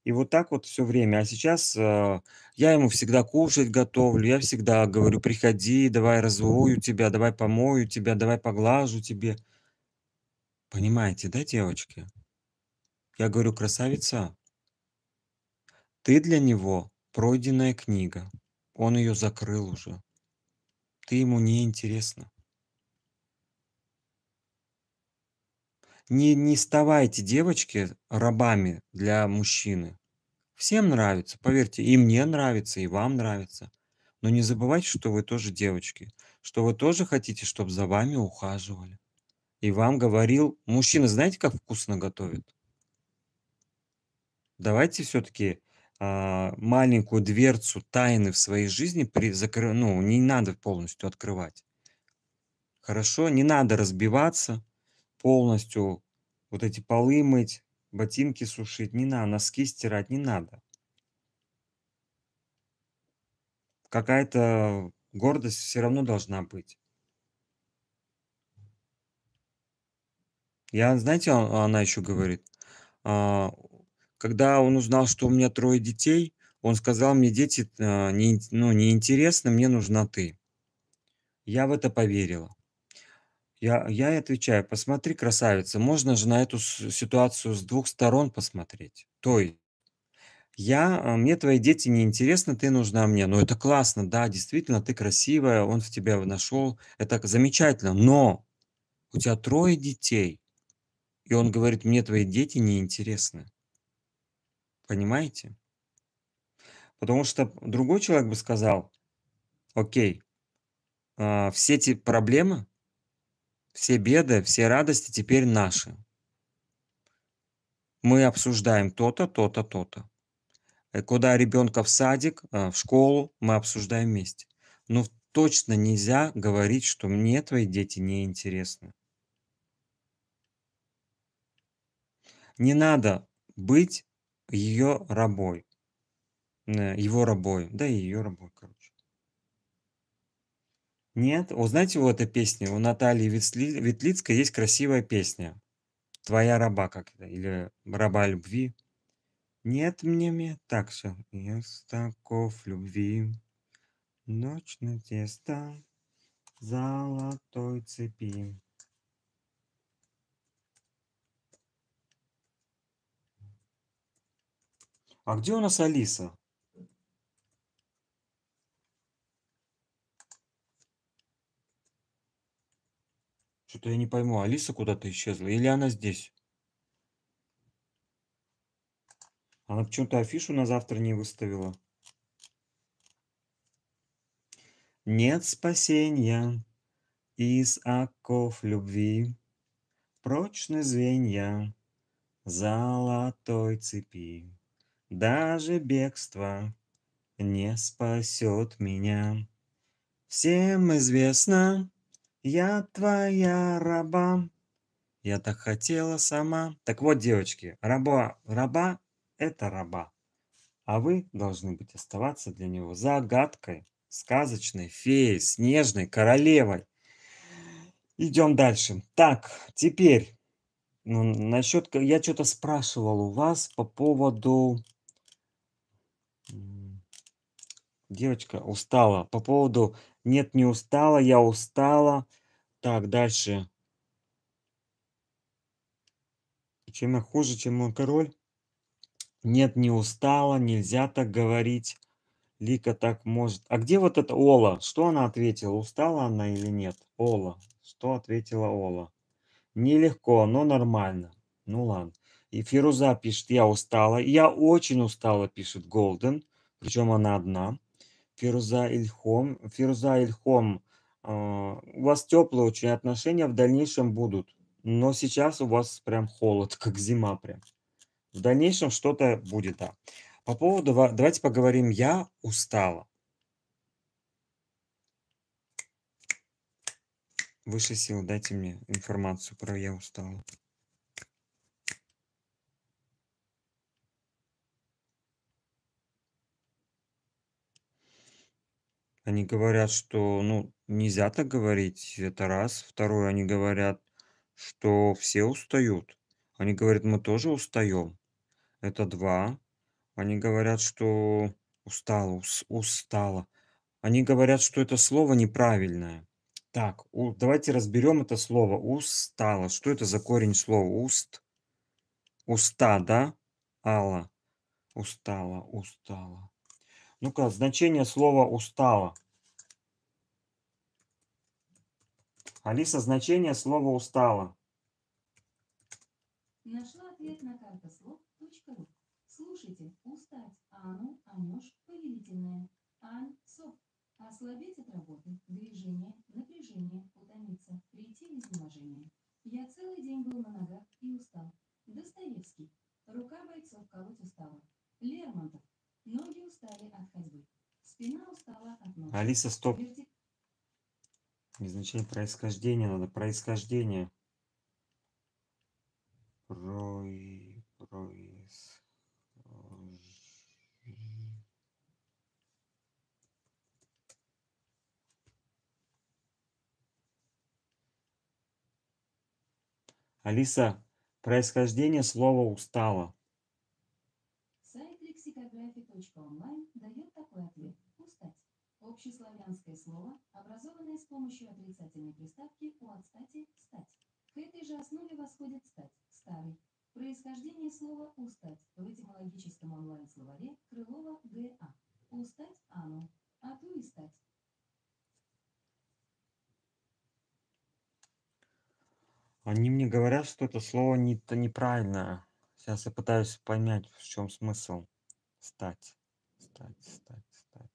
И вот так вот все время. А сейчас э, я ему всегда кушать готовлю, я всегда говорю, приходи, давай разую тебя, давай помою тебя, давай поглажу тебе. Понимаете, да, девочки? Я говорю, красавица, ты для него пройденная книга. Он ее закрыл уже ты ему не интересна. Не, не ставайте, девочки, рабами для мужчины. Всем нравится, поверьте, и мне нравится, и вам нравится. Но не забывайте, что вы тоже девочки, что вы тоже хотите, чтобы за вами ухаживали. И вам говорил, мужчина, знаете, как вкусно готовит? Давайте все-таки а, маленькую дверцу тайны в своей жизни при, закры, ну, не надо полностью открывать. Хорошо, не надо разбиваться полностью, вот эти полы мыть, ботинки сушить не надо, носки стирать не надо. Какая-то гордость все равно должна быть. Я, знаете, она еще говорит, а, когда он узнал, что у меня трое детей, он сказал мне, дети, а, не, ну, неинтересно, мне нужна ты. Я в это поверила. Я, я и отвечаю, посмотри, красавица, можно же на эту ситуацию с двух сторон посмотреть. То есть, я, а, мне твои дети не интересны, ты нужна мне. Ну, это классно, да, действительно, ты красивая, он в тебя нашел, это замечательно, но у тебя трое детей. И он говорит, мне твои дети не интересны. Понимаете? Потому что другой человек бы сказал, окей, э, все эти проблемы, все беды, все радости теперь наши. Мы обсуждаем то-то, то-то, то-то. Э, куда ребенка в садик, э, в школу, мы обсуждаем вместе. Но точно нельзя говорить, что мне твои дети не интересны. Не надо быть ее рабой, э, его рабой, да и ее рабой, короче. Нет, о, знаете, вот эта песня, у Натальи Ветли... Ветлицкой есть красивая песня. Твоя раба как-то, или раба любви. Нет мне, мне, так все. я Ястаков любви, ночь на тесто золотой цепи. А где у нас Алиса? Что-то я не пойму, Алиса куда-то исчезла или она здесь? Она почему-то афишу на завтра не выставила. Нет спасения из оков любви, Прочны звенья золотой цепи. Даже бегство не спасет меня. Всем известно, я твоя раба. Я так хотела сама. Так вот, девочки, раба, раба – это раба. А вы должны быть оставаться для него загадкой, сказочной феей, снежной королевой. Идем дальше. Так, теперь ну, насчет... Я что-то спрашивал у вас по поводу Девочка устала. По поводу «нет, не устала, я устала». Так, дальше. Чем я хуже, чем мой король? Нет, не устала, нельзя так говорить. Лика так может. А где вот эта Ола? Что она ответила? Устала она или нет? Ола. Что ответила Ола? Нелегко, но нормально. Ну ладно. И Фируза пишет, я устала. Я очень устала, пишет Голден. Причем она одна. Фируза Ильхом. Фируза Ильхом, а, у вас теплые очень отношения в дальнейшем будут, но сейчас у вас прям холод, как зима прям. В дальнейшем что-то будет, да. По поводу, давайте поговорим, я устала. Выше сил, дайте мне информацию про я устала. Они говорят, что, ну, нельзя так говорить, это раз. Второе, они говорят, что все устают. Они говорят, мы тоже устаем. Это два. Они говорят, что устала, ус, устала. Они говорят, что это слово неправильное. Так, у, давайте разберем это слово устала. Что это за корень слова уст? Уста, да? Алла. Устала, устала. Ну-ка, значение слова «устава». Алиса, значение слова «устава». Нашла ответ на карта слов.ру. Слушайте, устать, ану, анешь, повелительное, ан, сок. Ослабеть от работы, движение, напряжение, утомиться, прийти в изнеможение. Я целый день был на ногах и устал. Достоевский. Рука бойцов колоть устала. Лермонтов. Ноги устали от ходьбы. Спина устала от ног. Алиса, стоп. Изначально происхождение надо. Происхождение. Прой... Проис... Алиса, происхождение слова устала. Онлайн дает такой ответ – устать. Общеславянское слово, образованное с помощью отрицательной приставки у отстати – стать. К этой же основе восходит стать – старый. Происхождение слова «устать» в этимологическом онлайн-словаре Крылова Г.А. «Устать ану», а то «а и стать. Они мне говорят, что это слово не, то неправильное. Сейчас я пытаюсь понять, в чем смысл стать, стать, стать, стать.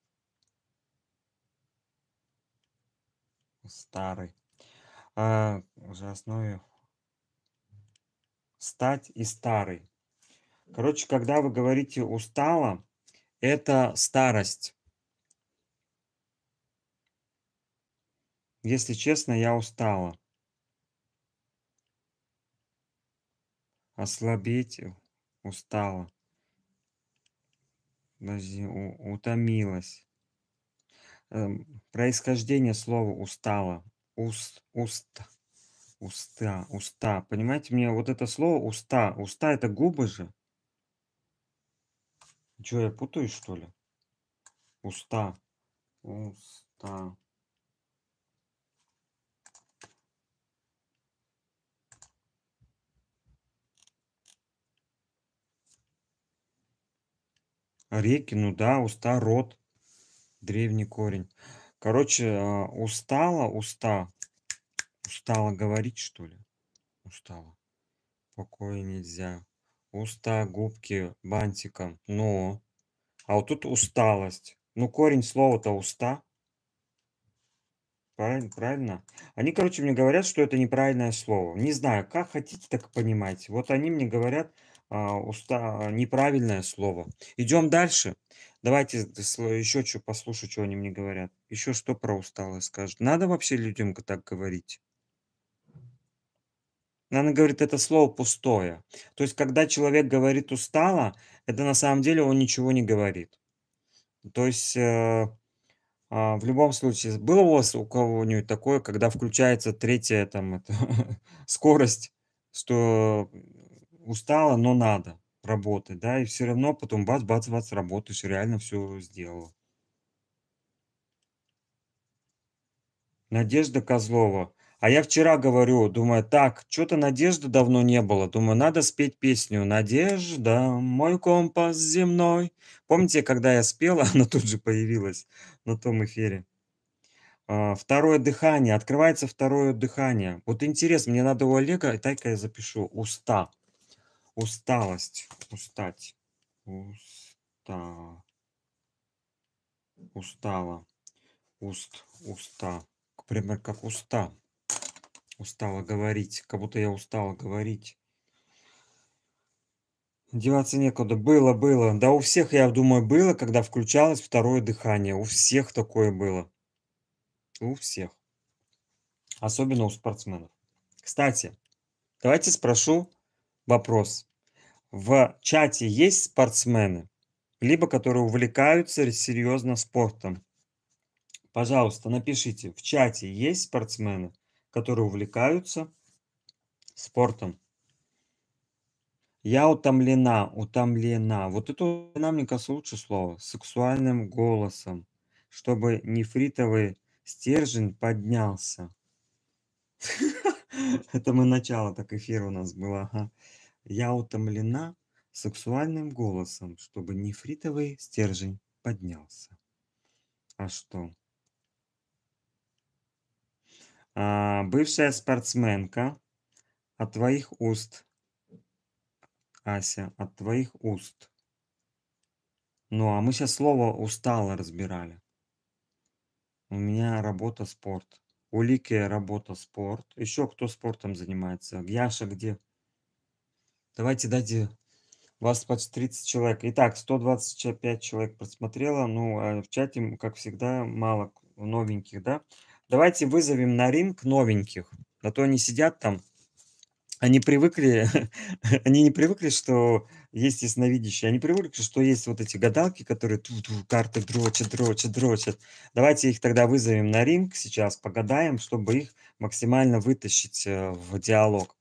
Старый. А, уже основе. Стать и старый. Короче, когда вы говорите устала, это старость. Если честно, я устала. Ослабеть э, устала подожди, у, утомилась. Эм, происхождение слова устала. Уст, уст, уста, уста. Понимаете, мне вот это слово уста. Уста это губы же. Че, я путаю, что ли? Уста. Уста. реки, ну да, уста, рот, древний корень. Короче, а, устала, уста. Устала говорить, что ли? Устала. Покой нельзя. Уста, губки, бантиком. Но. А вот тут усталость. Ну, корень слова-то уста. Правильно, правильно? Они, короче, мне говорят, что это неправильное слово. Не знаю, как хотите, так понимать. Вот они мне говорят, а, уста... неправильное слово. Идем дальше. Давайте еще что послушаю, что они мне говорят. Еще что про усталость скажут. Надо вообще людям так говорить? Она говорит, это слово пустое. То есть, когда человек говорит устало, это на самом деле он ничего не говорит. То есть, э, э, в любом случае, было у вас у кого-нибудь такое, когда включается третья там, это, скорость, что устала, но надо работать, да, и все равно потом бац-бац-бац работаешь, реально все сделала. Надежда Козлова. А я вчера говорю, думаю, так, что-то надежды давно не было. Думаю, надо спеть песню «Надежда, мой компас земной». Помните, когда я спела, она тут же появилась на том эфире. А, второе дыхание. Открывается второе дыхание. Вот интерес, мне надо у Олега, и так я запишу. Уста. Усталость. Устать. Уста. Устала. Уст. Уста. Например, как уста. Устала говорить. Как будто я устала говорить. Деваться некуда. Было, было. Да у всех, я думаю, было, когда включалось второе дыхание. У всех такое было. У всех. Особенно у спортсменов. Кстати, давайте спрошу вопрос. В чате есть спортсмены, либо которые увлекаются серьезно спортом? Пожалуйста, напишите, в чате есть спортсмены, которые увлекаются спортом? Я утомлена, утомлена. Вот это нам мне кажется, лучше слово. Сексуальным голосом, чтобы нефритовый стержень поднялся. Это мы начало, так эфир у нас было. Я утомлена сексуальным голосом, чтобы нефритовый стержень поднялся. А что? А, бывшая спортсменка, от твоих уст, Ася, от твоих уст. Ну, а мы сейчас слово «устало» разбирали. У меня работа спорт. У Лики работа спорт. Еще кто спортом занимается? Яша где? Давайте дайте э, вас почти 30 человек. Итак, 125 человек просмотрело. Ну, а в чате, как всегда, мало новеньких, да? Давайте вызовем на ринг новеньких. А то они сидят там, они привыкли, они не привыкли, что есть ясновидящие, они привыкли, что есть вот эти гадалки, которые тут карты дрочат, дрочат, дрочат. Давайте их тогда вызовем на ринг сейчас, погадаем, чтобы их максимально вытащить э, в диалог.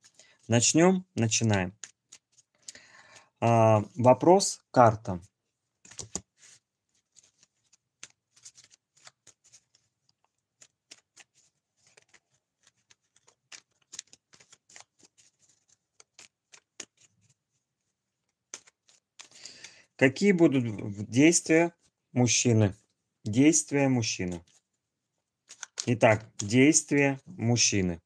Начнем? Начинаем. А, вопрос карта. Какие будут действия мужчины? Действия мужчины. Итак, действия мужчины.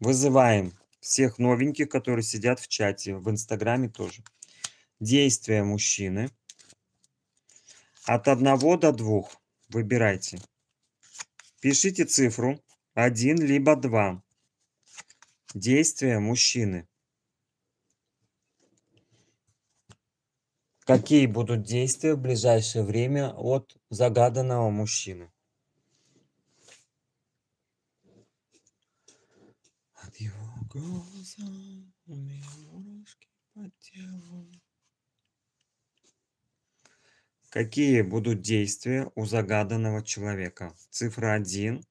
Вызываем всех новеньких, которые сидят в чате, в Инстаграме тоже действия мужчины. От 1 до 2 выбирайте. Пишите цифру 1 либо 2. Действия мужчины. Какие будут действия в ближайшее время от загаданного мужчины? От его глаза у меня мурашки по телу. Какие будут действия у загаданного человека? Цифра 1,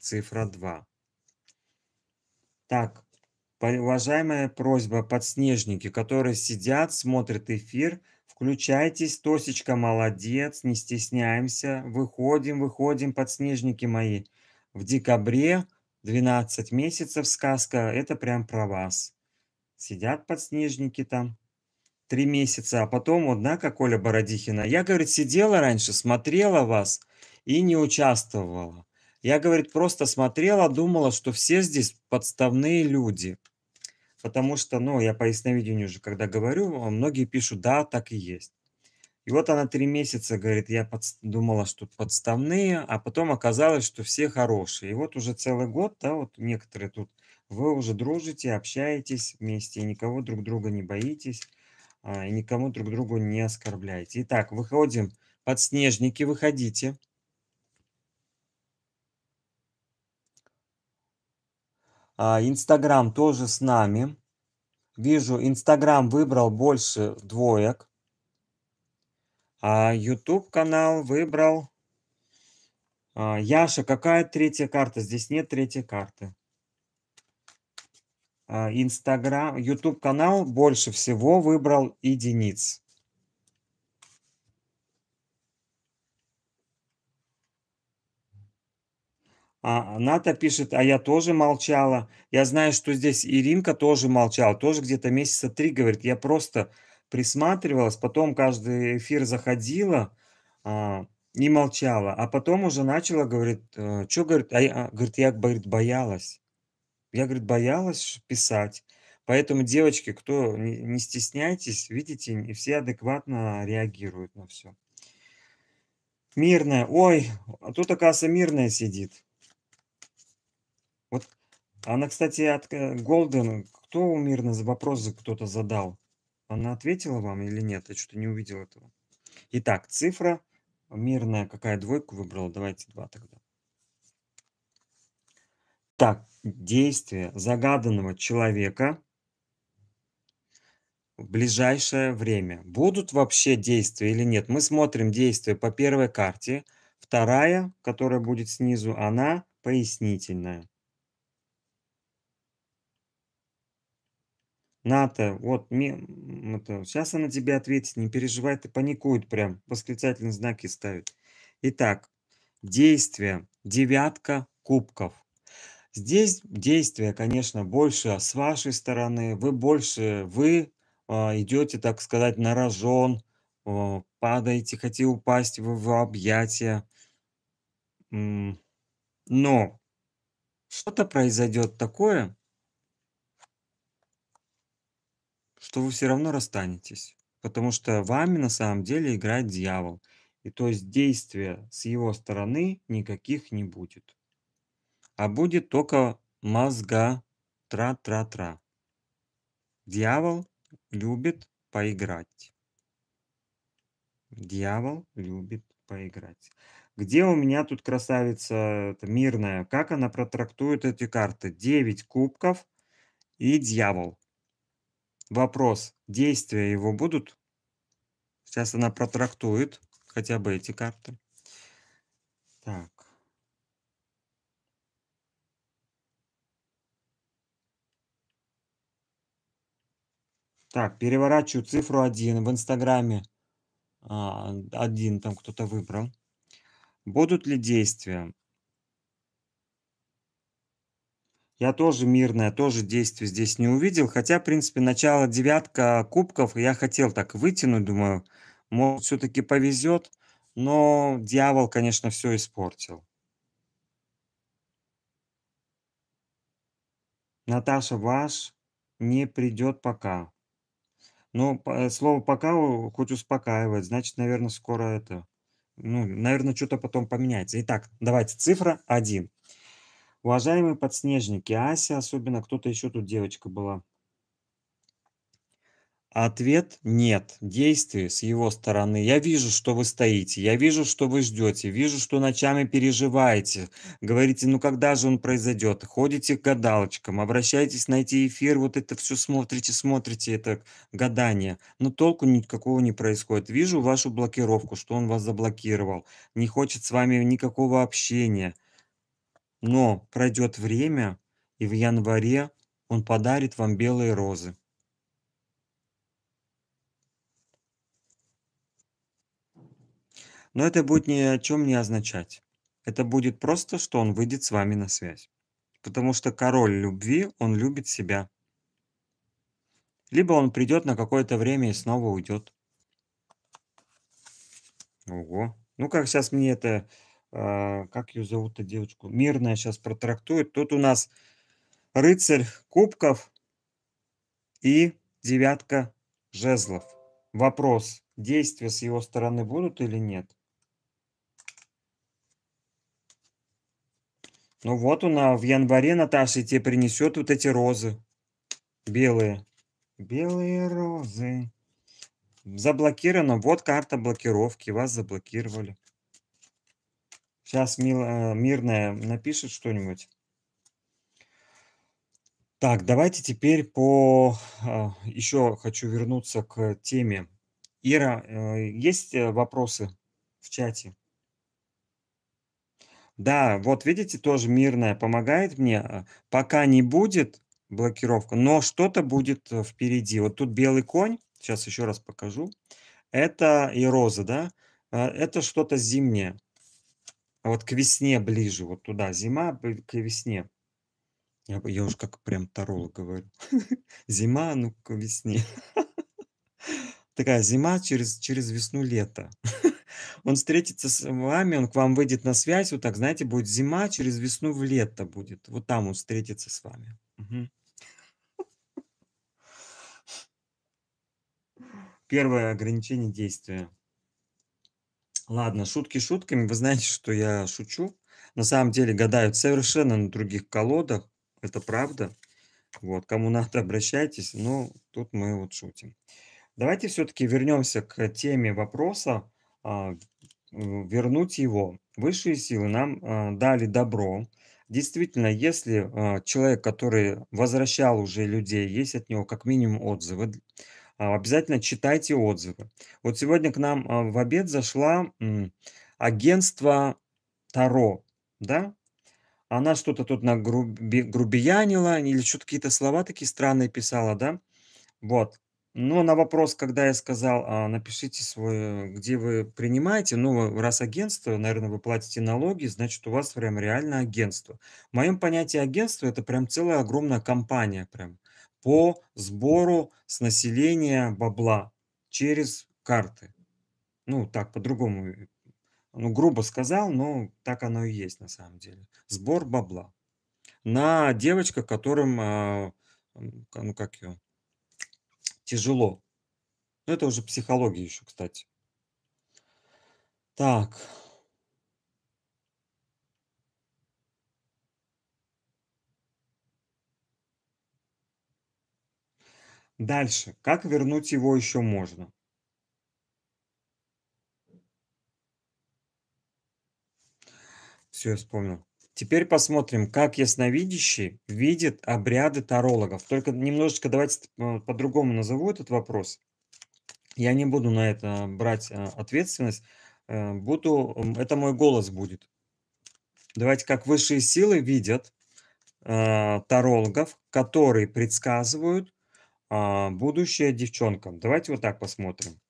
цифра 2. Так, уважаемая просьба подснежники, которые сидят, смотрят эфир, включайтесь, Тосечка молодец, не стесняемся, выходим, выходим, подснежники мои. В декабре 12 месяцев сказка, это прям про вас. Сидят подснежники там, три месяца, а потом, однако, Коля Бородихина, я, говорит, сидела раньше, смотрела вас и не участвовала. Я, говорит, просто смотрела, думала, что все здесь подставные люди. Потому что, ну, я по ясновидению уже, когда говорю, а многие пишут, да, так и есть. И вот она три месяца, говорит, я под... думала, что подставные, а потом оказалось, что все хорошие. И вот уже целый год, да, вот некоторые тут, вы уже дружите, общаетесь вместе, никого друг друга не боитесь. А, и никому друг другу не оскорбляйте. Итак, выходим. Подснежники, выходите. А, Инстаграм тоже с нами. Вижу, Инстаграм выбрал больше двоек. А YouTube канал выбрал. А, Яша, какая третья карта? Здесь нет третьей карты. А, Инстаграм, YouTube канал больше всего выбрал единиц. А Ната пишет, а я тоже молчала. Я знаю, что здесь Иринка тоже молчала, тоже где-то месяца три, говорит, я просто присматривалась, потом каждый эфир заходила а, и молчала, а потом уже начала, говорит, э, что, говорит, а я, а, говорит, я, говорит, боялась. Я, говорит, боялась писать. Поэтому, девочки, кто не, стесняйтесь, видите, все адекватно реагируют на все. Мирная. Ой, а тут, оказывается, мирная сидит. Вот она, кстати, от э, Голден. Кто у за вопросы кто-то задал? Она ответила вам или нет? Я что-то не увидел этого. Итак, цифра мирная. Какая двойку выбрала? Давайте два тогда. Итак, действия загаданного человека в ближайшее время. Будут вообще действия или нет? Мы смотрим действия по первой карте. Вторая, которая будет снизу, она пояснительная. Ната, вот мне, это, сейчас она тебе ответит, не переживай, ты паникует прям, восклицательные знаки ставит. Итак, действие девятка кубков. Здесь действия, конечно, больше с вашей стороны. Вы больше, вы а, идете, так сказать, на рожон, падаете, хотите упасть в, в объятия. Но что-то произойдет такое, что вы все равно расстанетесь. Потому что вами на самом деле играет дьявол. И то есть действия с его стороны никаких не будет а будет только мозга тра-тра-тра. Дьявол любит поиграть. Дьявол любит поиграть. Где у меня тут красавица мирная? Как она протрактует эти карты? 9 кубков и дьявол. Вопрос, действия его будут? Сейчас она протрактует хотя бы эти карты. Так. Так, переворачиваю цифру 1 в Инстаграме. А, один там кто-то выбрал. Будут ли действия? Я тоже мирное, тоже действие здесь не увидел. Хотя, в принципе, начало девятка кубков я хотел так вытянуть, думаю, может, все-таки повезет. Но дьявол, конечно, все испортил. Наташа, ваш не придет пока. Ну, слово пока хоть успокаивает, значит, наверное, скоро это... Ну, наверное, что-то потом поменяется. Итак, давайте цифра 1. Уважаемые подснежники, Ася, особенно кто-то еще тут девочка была ответ – нет. Действие с его стороны. Я вижу, что вы стоите, я вижу, что вы ждете, вижу, что ночами переживаете. Говорите, ну когда же он произойдет? Ходите к гадалочкам, обращаетесь эти эфир, вот это все смотрите, смотрите, это гадание. Но толку никакого не происходит. Вижу вашу блокировку, что он вас заблокировал. Не хочет с вами никакого общения. Но пройдет время, и в январе он подарит вам белые розы. Но это будет ни о чем не означать. Это будет просто, что он выйдет с вами на связь. Потому что король любви, он любит себя. Либо он придет на какое-то время и снова уйдет. Ого. Ну, как сейчас мне это... Э, как ее зовут-то девочку? Мирная сейчас протрактует. Тут у нас рыцарь кубков и девятка жезлов. Вопрос, действия с его стороны будут или нет? Ну вот она в январе, Наташа, тебе принесет вот эти розы. Белые. Белые розы. Заблокировано. Вот карта блокировки. Вас заблокировали. Сейчас мил, э, мирная напишет что-нибудь. Так, давайте теперь по... Э, еще хочу вернуться к теме. Ира, э, есть вопросы в чате? Да, вот видите, тоже мирная помогает мне. Э, пока не будет блокировка, но что-то будет э, впереди. Вот тут белый конь, сейчас еще раз покажу. Это и роза, да? Э, это что-то зимнее. Вот к весне ближе, вот туда зима, к весне. Я, я уж как прям таролог говорю. Зима, ну, к весне. Такая зима через, через весну лето. он встретится с вами, он к вам выйдет на связь, вот так, знаете, будет зима, через весну в лето будет. Вот там он встретится с вами. Угу. Первое ограничение действия. Ладно, шутки шутками. Вы знаете, что я шучу. На самом деле гадают совершенно на других колодах. Это правда. Вот, кому надо, обращайтесь. Но тут мы вот шутим. Давайте все-таки вернемся к теме вопроса. А, вернуть его. Высшие силы нам а, дали добро. Действительно, если а, человек, который возвращал уже людей, есть от него как минимум отзывы, обязательно читайте отзывы. Вот сегодня к нам в обед зашла агентство Таро, да? Она что-то тут нагруби, грубиянила или что-то какие-то слова такие странные писала, да? Вот. Ну, на вопрос, когда я сказал, а, напишите свой, где вы принимаете, ну, раз агентство, наверное, вы платите налоги, значит, у вас прям реально агентство. В моем понятии агентство – это прям целая огромная компания прям по сбору с населения бабла через карты. Ну, так, по-другому, э, ну, грубо сказал, но так оно и есть на самом деле. Сбор бабла на девочка, которым, а, ну как ее, тяжело. Но это уже психология еще, кстати. Так. Дальше. Как вернуть его еще можно? Все, я вспомнил. Теперь посмотрим, как ясновидящий видит обряды тарологов. Только немножечко давайте э, по-другому назову этот вопрос. Я не буду на это брать э, ответственность. Э, буду, это мой голос будет. Давайте, как высшие силы видят тарологов, которые предсказывают а, будущее девчонкам. Давайте вот так посмотрим.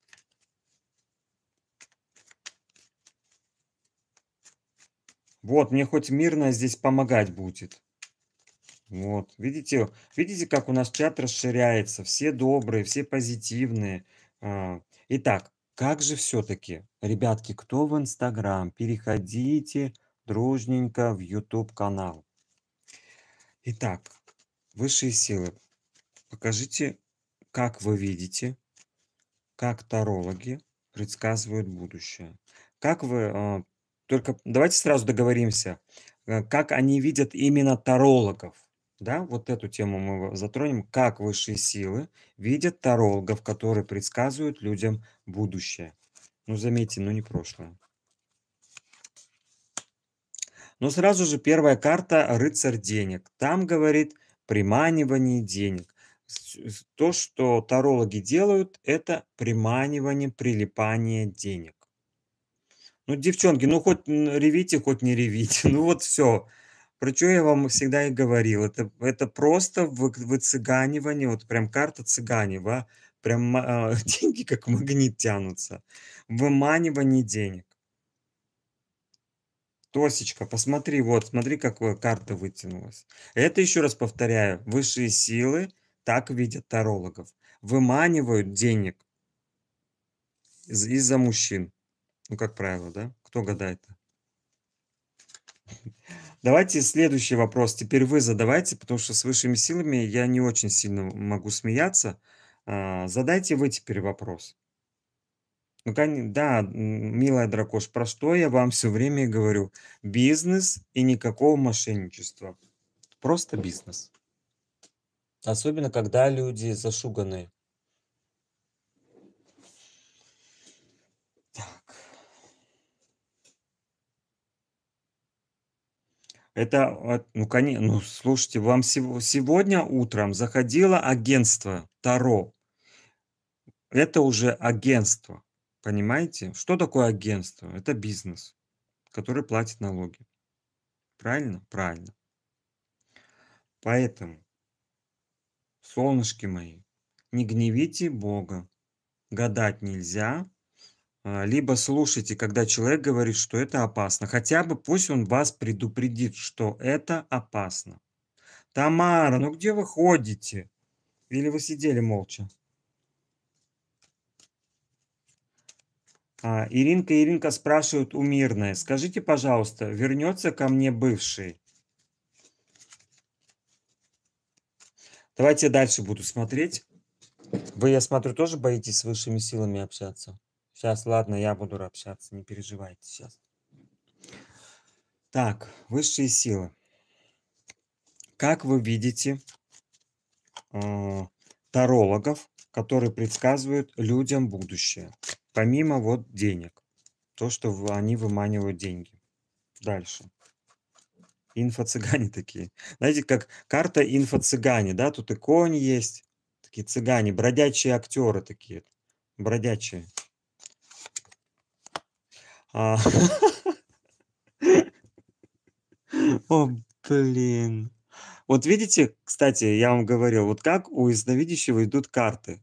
Вот, мне хоть мирно здесь помогать будет. Вот, видите, видите, как у нас чат расширяется. Все добрые, все позитивные. А, итак, как же все-таки, ребятки, кто в Инстаграм, переходите дружненько в YouTube канал. Итак, высшие силы, покажите, как вы видите, как тарологи предсказывают будущее. Как вы а, только давайте сразу договоримся, э, как они видят именно тарологов. Да, вот эту тему мы затронем, как высшие силы видят тарологов, которые предсказывают людям будущее. Ну, заметьте, ну не прошлое. Но ну, сразу же первая карта «Рыцарь денег». Там говорит приманивание денег. То, что тарологи делают, это приманивание, прилипание денег. Ну, девчонки, ну хоть ревите, хоть не ревите. Ну вот все. Про что я вам всегда и говорил. Это, это просто вы, выцыганивание, вот прям карта цыганева, прям э, деньги как магнит тянутся. Выманивание денег. Тосечка, посмотри, вот, смотри, какая карта вытянулась. Это, еще раз повторяю, высшие силы так видят тарологов. Выманивают денег из-за мужчин. Ну, как правило, да? Кто гадает-то? Давайте следующий вопрос. Теперь вы задавайте, потому что с высшими силами я не очень сильно могу смеяться. А, задайте вы теперь вопрос. Ну, да, милая дракош, про что я вам все время говорю? Бизнес и никакого мошенничества. Просто бизнес. Особенно, когда люди зашуганы. Это, ну, конечно, ну, слушайте, вам сегодня утром заходило агентство Таро. Это уже агентство, понимаете? Что такое агентство? Это бизнес, который платит налоги. Правильно? Правильно. Поэтому, солнышки мои, не гневите Бога. Гадать нельзя, а, либо слушайте, когда человек говорит, что это опасно. Хотя бы пусть он вас предупредит, что это опасно. Тамара, ну где вы ходите? Или вы сидели молча? А, Иринка, Иринка спрашивают у Мирной. Скажите, пожалуйста, вернется ко мне бывший? Давайте дальше буду смотреть. Вы, я смотрю, тоже боитесь с высшими силами общаться? Сейчас, ладно, я буду общаться, не переживайте сейчас. Так, высшие силы. Как вы видите э, тарологов, которые предсказывают людям будущее, помимо вот денег, то, что они выманивают деньги. Дальше. Инфо-цыгане такие. Знаете, как карта инфо-цыгане, да, тут и конь есть, такие цыгане, бродячие актеры такие, бродячие. А. О, блин. Вот видите, кстати, я вам говорил, вот как у ясновидящего идут карты.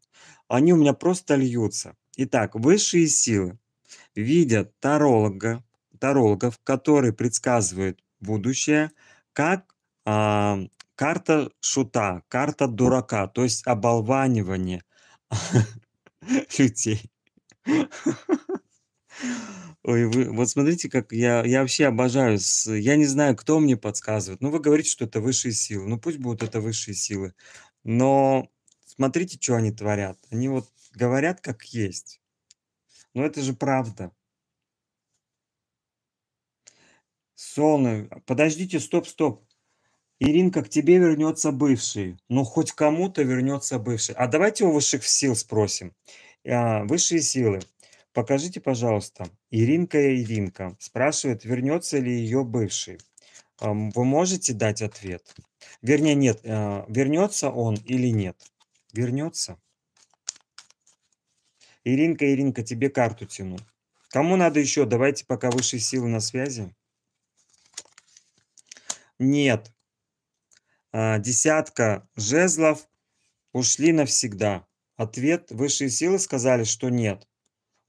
Они у меня просто льются. Итак, высшие силы видят таролога, тарологов, которые предсказывают будущее, как а, карта шута, карта дурака, то есть оболванивание людей. Ой, вы, вот смотрите, как я, я вообще обожаю. С, я не знаю, кто мне подсказывает. Ну, вы говорите, что это высшие силы. Ну, пусть будут это высшие силы. Но смотрите, что они творят. Они вот говорят, как есть. Но это же правда. Солны, подождите, стоп, стоп. Иринка, к тебе вернется бывший. Ну, хоть кому-то вернется бывший. А давайте у высших сил спросим. А, высшие силы, Покажите, пожалуйста, Иринка и Иринка спрашивает, вернется ли ее бывший. Вы можете дать ответ? Вернее, нет, э, вернется он или нет? Вернется? Иринка, Иринка, тебе карту тяну. Кому надо еще? Давайте пока высшие силы на связи. Нет. А, десятка жезлов ушли навсегда. Ответ высшие силы сказали, что нет.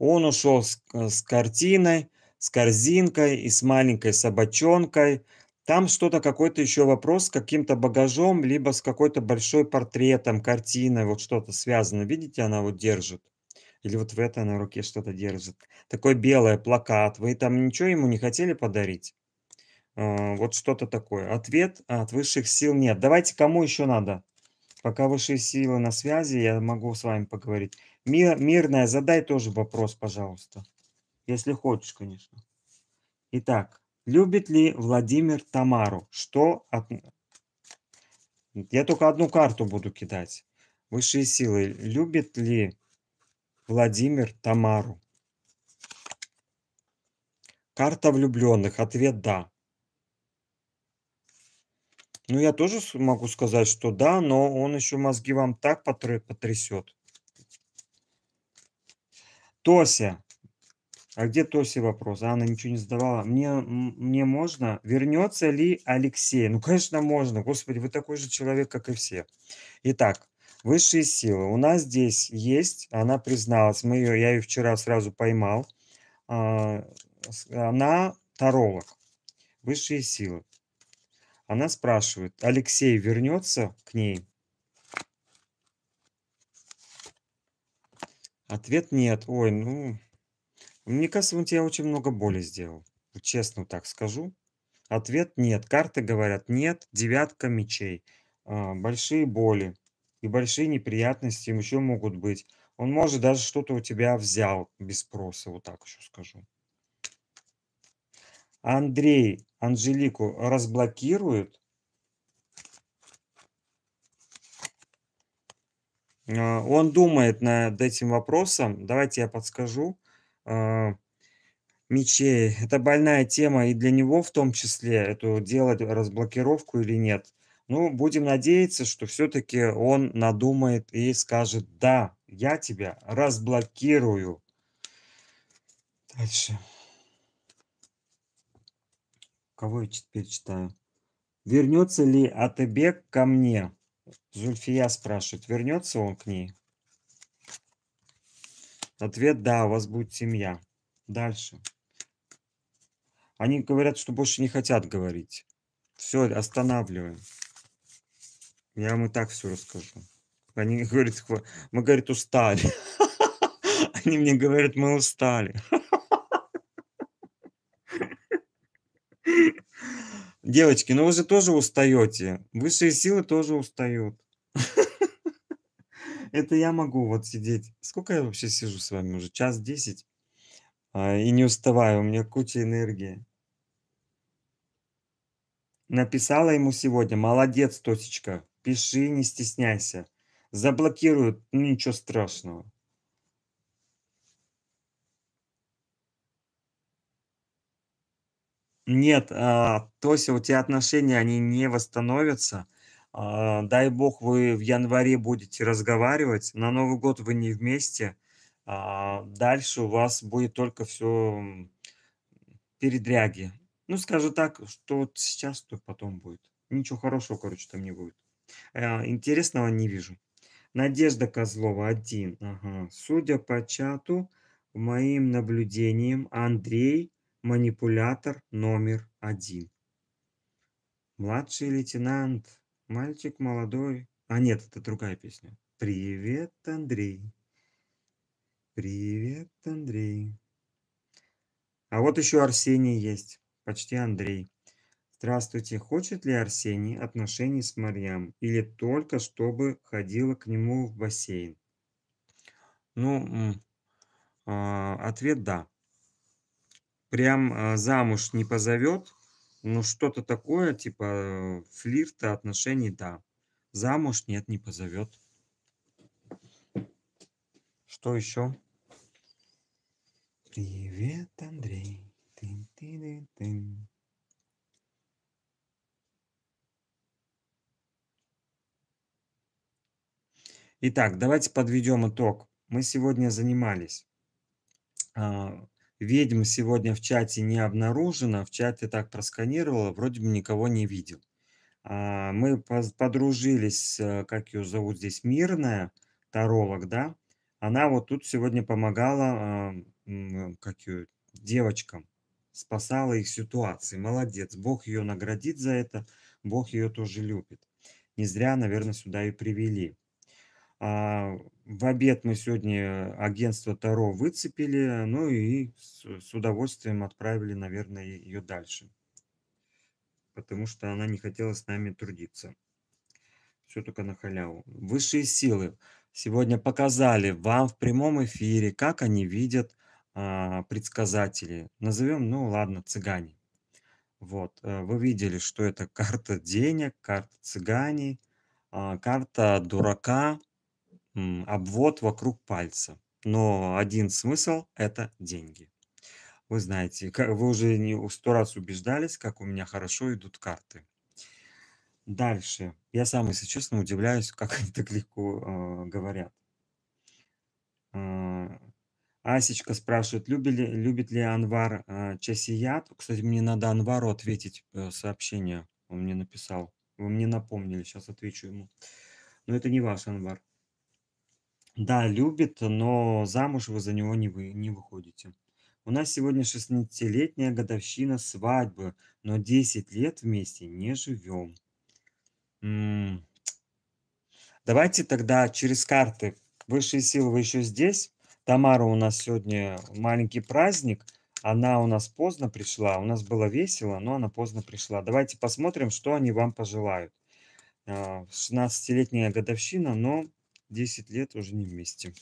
Он ушел с, э, с картиной, с корзинкой и с маленькой собачонкой. Там что-то, какой-то еще вопрос с каким-то багажом, либо с какой-то большой портретом, картиной, вот что-то связано. Видите, она вот держит. Или вот в этой на руке что-то держит. Такой белый плакат. Вы там ничего ему не хотели подарить? А, вот что-то такое. Ответ от высших сил нет. Давайте кому еще надо? Пока высшие силы на связи, я могу с вами поговорить. Мир, мирная, задай тоже вопрос, пожалуйста. Если хочешь, конечно. Итак, любит ли Владимир Тамару? Что от... Я только одну карту буду кидать. Высшие силы. Любит ли Владимир Тамару? Карта влюбленных. Ответ да. Ну, я тоже могу сказать, что да, но он еще мозги вам так потрясет. Тося. А где Тосе вопрос? А она ничего не задавала. Мне, мне можно? Вернется ли Алексей? Ну, конечно, можно. Господи, вы такой же человек, как и все. Итак, высшие силы. У нас здесь есть, она призналась, мы ее, я ее вчера сразу поймал. А, она таролог. Высшие силы. Она спрашивает, Алексей вернется к ней? Ответ нет. Ой, ну, мне кажется, вот я очень много боли сделал. Честно так скажу. Ответ нет. Карты говорят нет. Девятка мечей. А, большие боли и большие неприятности им еще могут быть. Он может даже что-то у тебя взял без спроса, вот так еще скажу. Андрей Анжелику разблокируют? А, он думает над этим вопросом. Давайте я подскажу. А, Мечей. Это больная тема и для него в том числе, это делать разблокировку или нет. Ну, будем надеяться, что все-таки он надумает и скажет, да, я тебя разблокирую. Дальше. Кого я теперь читаю? Вернется ли Атебек ко мне? Зульфия спрашивает, вернется он к ней? Ответ – да, у вас будет семья. Дальше. Они говорят, что больше не хотят говорить. Все, останавливаем. Я вам и так все расскажу. Они говорят, мы, говорит, устали. Они мне говорят, мы устали. Девочки, ну вы же тоже устаете. Высшие силы тоже устают. Это я могу вот сидеть. Сколько я вообще сижу с вами уже? Час десять? А, и не уставаю, у меня куча энергии. Написала ему сегодня, молодец, Тосечка, пиши, не стесняйся. Заблокируют, ну ничего страшного. Нет, а, Тося, у тебя отношения, они не восстановятся. А, дай бог, вы в январе будете разговаривать. На Новый год вы не вместе. А, дальше у вас будет только все передряги. Ну, скажу так, что сейчас, то потом будет. Ничего хорошего, короче, там не будет. А, интересного не вижу. Надежда Козлова, один. Ага. Судя по чату, моим наблюдениям, Андрей манипулятор номер один. Младший лейтенант, мальчик молодой. А нет, это другая песня. Привет, Андрей. Привет, Андрей. А вот еще Арсений есть, почти Андрей. Здравствуйте, хочет ли Арсений отношений с Марьям или только чтобы ходила к нему в бассейн? Ну, а, ответ да прям а, замуж не позовет, но что-то такое, типа э, флирта, отношений, да. Замуж нет, не позовет. Что еще? Привет, Андрей. Тын -тын -тын. Итак, давайте подведем итог. Мы сегодня занимались а, Ведьм сегодня в чате не обнаружено, в чате так просканировала, вроде бы никого не видел. А, мы подружились, как ее зовут здесь, Мирная, таролог, да? Она вот тут сегодня помогала, как ее, девочкам, спасала их ситуации. Молодец, Бог ее наградит за это, Бог ее тоже любит. Не зря, наверное, сюда и привели. А, в обед мы сегодня агентство Таро выцепили, ну и с удовольствием отправили, наверное, ее дальше, потому что она не хотела с нами трудиться. Все только на халяву. Высшие силы сегодня показали вам в прямом эфире, как они видят а, предсказатели. Назовем, ну ладно, цыгане. Вот, э, вы видели, что это карта денег, карта цыгане, а, карта дурака – обвод вокруг пальца. Но один смысл – это деньги. Вы знаете, вы уже не сто раз убеждались, как у меня хорошо идут карты. Дальше. Я сам, если честно, удивляюсь, как они так легко э, говорят. А, Асечка спрашивает, любит ли, любит ли Анвар э, Часият? Кстати, мне надо Анвару ответить э, сообщение. Он мне написал. Вы мне напомнили, сейчас отвечу ему. Но это не ваш Анвар. Да, любит, но замуж вы за него не, вы, не выходите. У нас сегодня 16-летняя годовщина свадьбы, но 10 лет вместе не живем. М, Давайте тогда через карты. Высшие силы, вы еще здесь? Тамара у нас сегодня маленький праздник. Она у нас поздно пришла. У нас было весело, но она поздно пришла. Давайте посмотрим, что они вам пожелают. Э, а, 16-летняя годовщина, но 10 лет уже не вместе.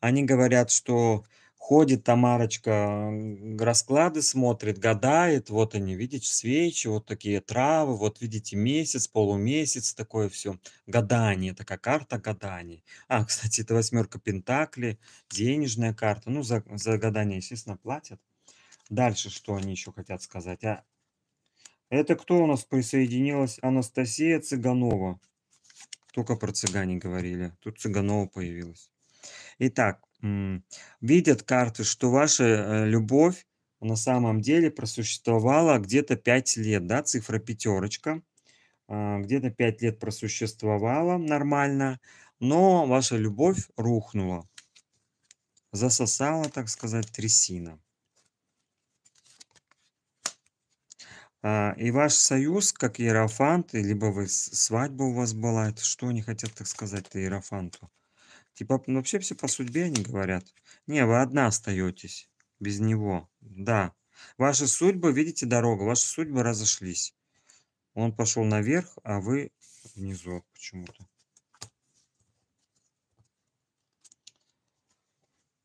Они говорят, что ходит Тамарочка, расклады смотрит, гадает, вот они, видите, свечи, вот такие травы, вот видите, месяц, полумесяц, такое все, гадание, такая карта гаданий. А, кстати, это восьмерка пентаклей, денежная карта, ну, за, за гадание, естественно, платят. Дальше что они еще хотят сказать? А это кто у нас присоединилась? Анастасия Цыганова. Только про цыгане говорили. Тут цыганова появилась. Итак, видят карты, что ваша э, любовь на самом деле просуществовала где-то 5 лет, да, цифра пятерочка. А, где-то 5 лет просуществовала нормально, но ваша любовь рухнула. Засосала, так сказать, трясина. А, и ваш союз, как иерофант, либо вы свадьба у вас была, это что они хотят так сказать-то иерофанту? Типа ну, вообще все по судьбе они говорят. Не, вы одна остаетесь без него. Да. Ваши судьбы, видите, дорога, ваши судьбы разошлись. Он пошел наверх, а вы внизу почему-то.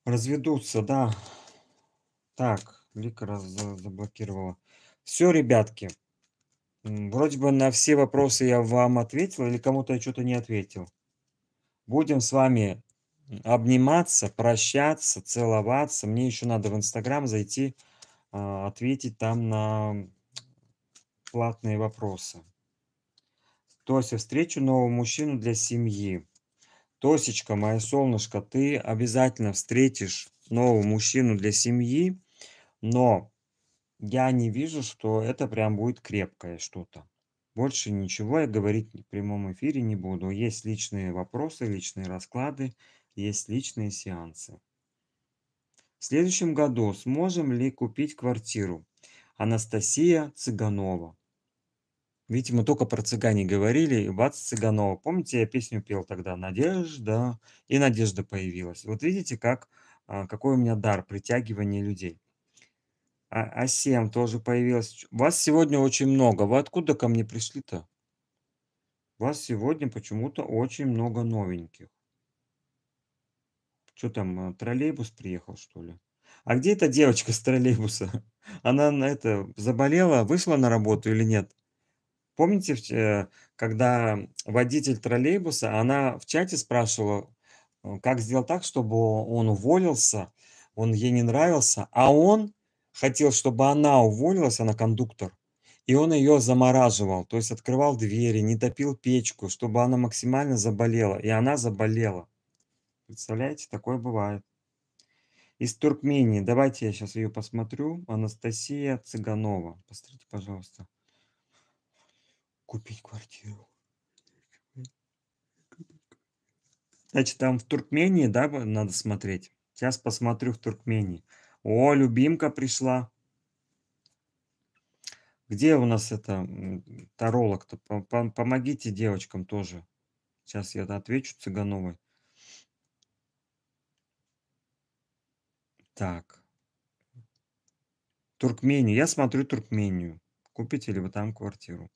Разведутся, да. Так, Лика раз заблокировала. Все, ребятки. Вроде бы на все вопросы я вам ответил или кому-то я что-то не ответил. Будем с вами обниматься, прощаться, целоваться. Мне еще надо в Инстаграм зайти, а, ответить там на платные вопросы. Тося, встречу нового мужчину для семьи. Тосечка, мое солнышко, ты обязательно встретишь нового мужчину для семьи, но я не вижу, что это прям будет крепкое что-то. Больше ничего я говорить в прямом эфире не буду. Есть личные вопросы, личные расклады, есть личные сеансы. В следующем году сможем ли купить квартиру? Анастасия Цыганова. Видите, мы только про цыгане говорили, и бац, Цыганова. Помните, я песню пел тогда «Надежда», и надежда появилась. Вот видите, как, а, какой у меня дар притягивания людей. А, А7 тоже появилась. Вас сегодня очень много. Вы откуда ко мне пришли-то? Вас сегодня почему-то очень много новеньких. Что там, э, троллейбус приехал, что ли? А где эта девочка с троллейбуса? Она на это заболела, вышла на работу или нет? Помните, э, когда водитель троллейбуса, она в чате спрашивала, э, как сделать так, чтобы он уволился, он ей не нравился, а он хотел, чтобы она уволилась, она кондуктор, и он ее замораживал, то есть открывал двери, не топил печку, чтобы она максимально заболела, и она заболела. Представляете, такое бывает. Из Туркмении, давайте я сейчас ее посмотрю, Анастасия Цыганова, посмотрите, пожалуйста. Купить квартиру. Значит, там в Туркмении, да, надо смотреть. Сейчас посмотрю в Туркмении. О, любимка пришла. Где у нас это таролог-то? Помогите девочкам тоже. Сейчас я отвечу Цыгановой. Так. Туркмению. Я смотрю Туркмению. Купите ли вы там квартиру?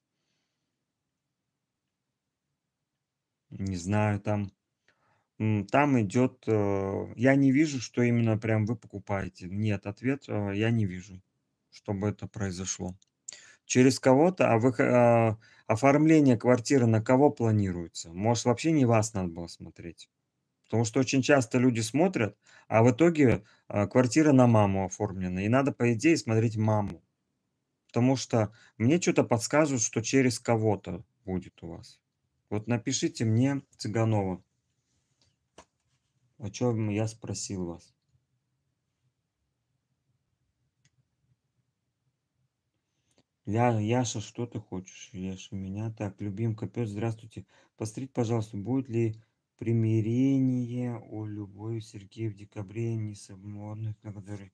Не знаю, там там идет, э, я не вижу, что именно прям вы покупаете. Нет, ответ э, я не вижу, чтобы это произошло. Через кого-то, а вы, а, оформление квартиры на кого планируется? Может, вообще не вас надо было смотреть? Потому что очень часто люди смотрят, а в итоге э, квартира на маму оформлена. И надо, по идее, смотреть маму. Потому что мне что-то подсказывают, что через кого-то будет у вас. Вот напишите мне Цыганова о чем я спросил вас. Я, Яша, что ты хочешь? Яша, меня так. Любимка, пес, здравствуйте. Посмотрите, пожалуйста, будет ли примирение у любови Сергея в декабре несомненных, на которых...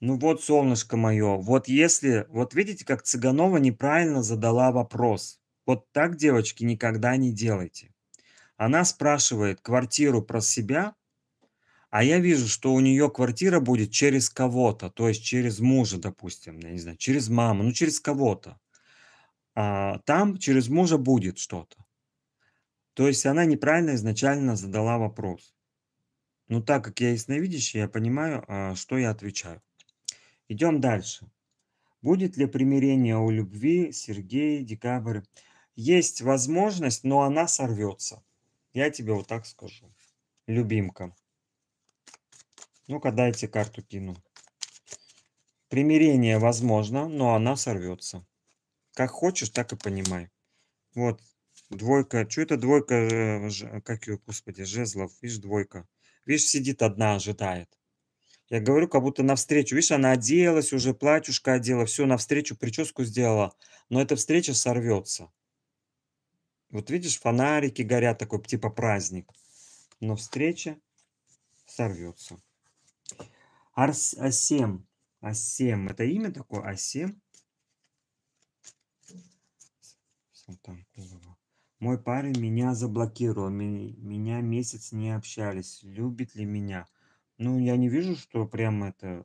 Ну вот, солнышко мое, вот если... Вот видите, как Цыганова неправильно задала вопрос. Вот так, девочки, никогда не делайте. Она спрашивает квартиру про себя, а я вижу, что у нее квартира будет через кого-то, то есть через мужа, допустим, я не знаю, через маму, ну через кого-то. А там через мужа будет что-то. То есть она неправильно изначально задала вопрос. Но так как я ясновидящий, я понимаю, а, что я отвечаю. Идем дальше. Будет ли примирение у любви, Сергей, декабрь? Есть возможность, но она сорвется. Я тебе вот так скажу. Любимка. Ну-ка, дайте карту кину. Примирение возможно, но она сорвется. Как хочешь, так и понимай. Вот, двойка. Что это двойка, э, как ее, господи, жезлов? Видишь, двойка. Видишь, сидит одна, ожидает. Я говорю, как будто навстречу. Видишь, она оделась уже, платьюшко одела, все, навстречу прическу сделала. Но эта встреча сорвется. Вот видишь, фонарики горят, такой типа праздник. Но встреча сорвется. Арс, Асем. Асем. Это имя такое? Асем. Мой парень меня заблокировал. Меня месяц не общались. Любит ли меня? Ну, я не вижу, что прям это...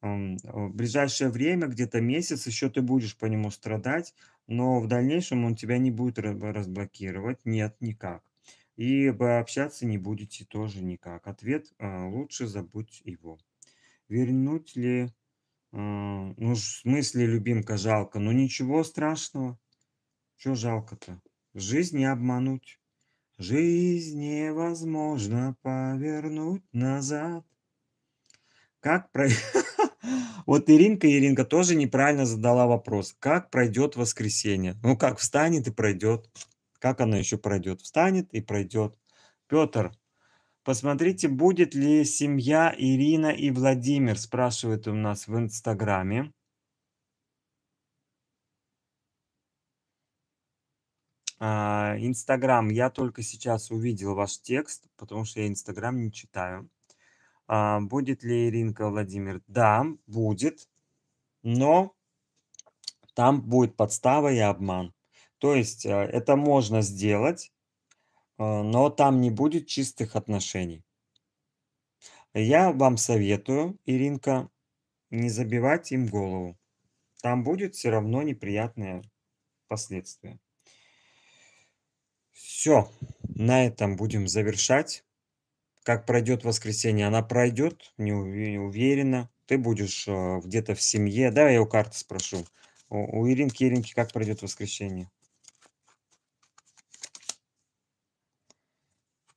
В ближайшее время, где-то месяц, еще ты будешь по нему страдать но в дальнейшем он тебя не будет разблокировать, нет, никак. И общаться не будете тоже никак. Ответ а, лучше забудь его. Вернуть ли, а, ну в смысле любимка жалко, но ничего страшного. Чего жалко-то? Жизнь не обмануть. Жизнь невозможно повернуть назад. Как, про... Вот Иринка, Иринка тоже неправильно задала вопрос. Как пройдет воскресенье? Ну, как встанет и пройдет. Как она еще пройдет? Встанет и пройдет. Петр, посмотрите, будет ли семья Ирина и Владимир, спрашивает у нас в Инстаграме. А, Инстаграм, я только сейчас увидел ваш текст, потому что я Инстаграм не читаю. А, будет ли Иринка Владимир? Да, будет, но там будет подстава и обман. То есть э, это можно сделать, э, но там не будет чистых отношений. Я вам советую, Иринка, не забивать им голову. Там будет все равно неприятные последствия. Все, на этом будем завершать как пройдет воскресенье, она пройдет, не уверена. Ты будешь э, где-то в семье. Да, я у карты спрошу. У Иринки, Иринки, как пройдет воскресенье?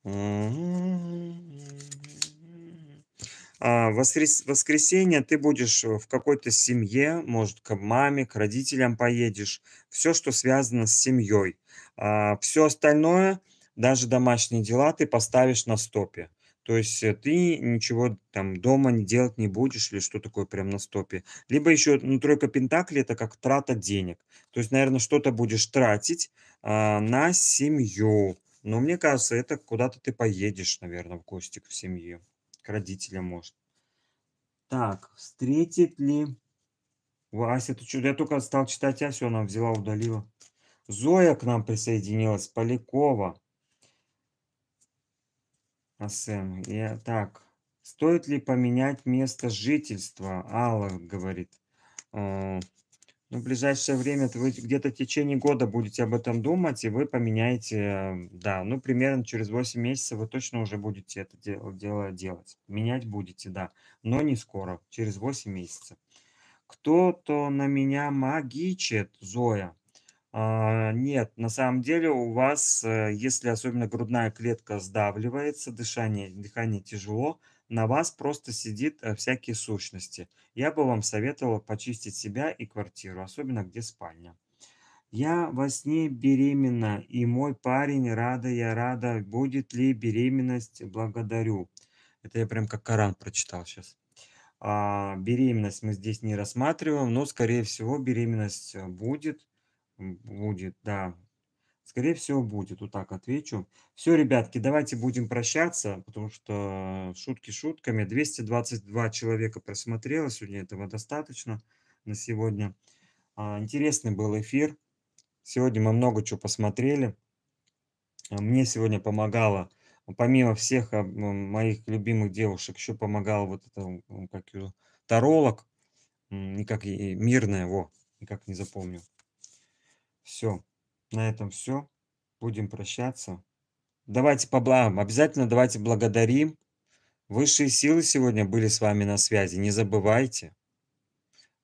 А, воскрес... Воскресенье ты будешь э, в какой-то семье, может, к маме, к родителям поедешь. Все, что связано с семьей. А, все остальное, даже домашние дела, ты поставишь на стопе. То есть э, ты ничего там дома не делать не будешь или что такое прям на стопе. Либо еще ну, тройка пентаклей – это как трата денег. То есть, наверное, что-то будешь тратить а, на семью. Но мне кажется, это куда-то ты поедешь, наверное, в гости к семье, к родителям, может. Так, встретит ли... Вася? ты что? Я только стал читать Асю, она взяла, удалила. Зоя к нам присоединилась, Полякова. Асем. Я, так, стоит ли поменять место жительства? Алла говорит. Э, ну, в ближайшее время вы где-то в течение года будете об этом думать, и вы поменяете, э, да, ну, примерно через 8 месяцев вы точно уже будете это дело, дело делать. Менять будете, да, но не скоро, через 8 месяцев. Кто-то на меня магичит, Зоя. А, нет, на самом деле у вас, э, если особенно грудная клетка сдавливается, дышание, дыхание тяжело, на вас просто сидит э, всякие сущности. Я бы вам советовала почистить себя и квартиру, особенно где спальня. Я во сне беременна, и мой парень рада, я рада, будет ли беременность, благодарю. Это я прям как Коран прочитал сейчас. А, беременность мы здесь не рассматриваем, но, скорее всего, беременность э, будет Будет, да. Скорее всего, будет. Вот так отвечу. Все, ребятки, давайте будем прощаться, потому что шутки шутками. 222 человека просмотрело. Сегодня этого достаточно на сегодня. А, интересный был эфир. Сегодня мы много чего посмотрели. А, мне сегодня помогала, помимо всех а, моих любимых девушек, еще помогал вот это, как ее, таролог, никак мирная, во, никак не запомню. Все. На этом все. Будем прощаться. Давайте по Обязательно давайте благодарим. Высшие силы сегодня были с вами на связи. Не забывайте.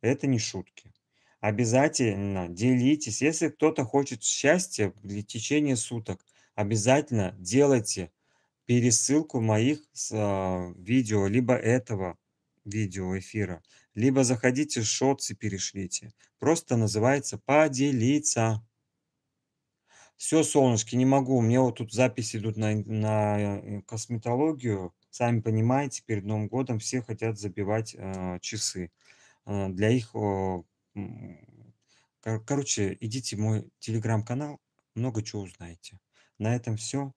Это не шутки. Обязательно делитесь. Если кто-то хочет счастья в течение суток, обязательно делайте пересылку моих а, видео, либо этого видео эфира либо заходите в и перешлите. Просто называется поделиться. Все, солнышки, не могу. Мне вот тут записи идут на, на э, косметологию. Сами понимаете, перед Новым годом все хотят забивать э, часы. Э, для их... Э, кор короче, идите в мой телеграм-канал, много чего узнаете. На этом все.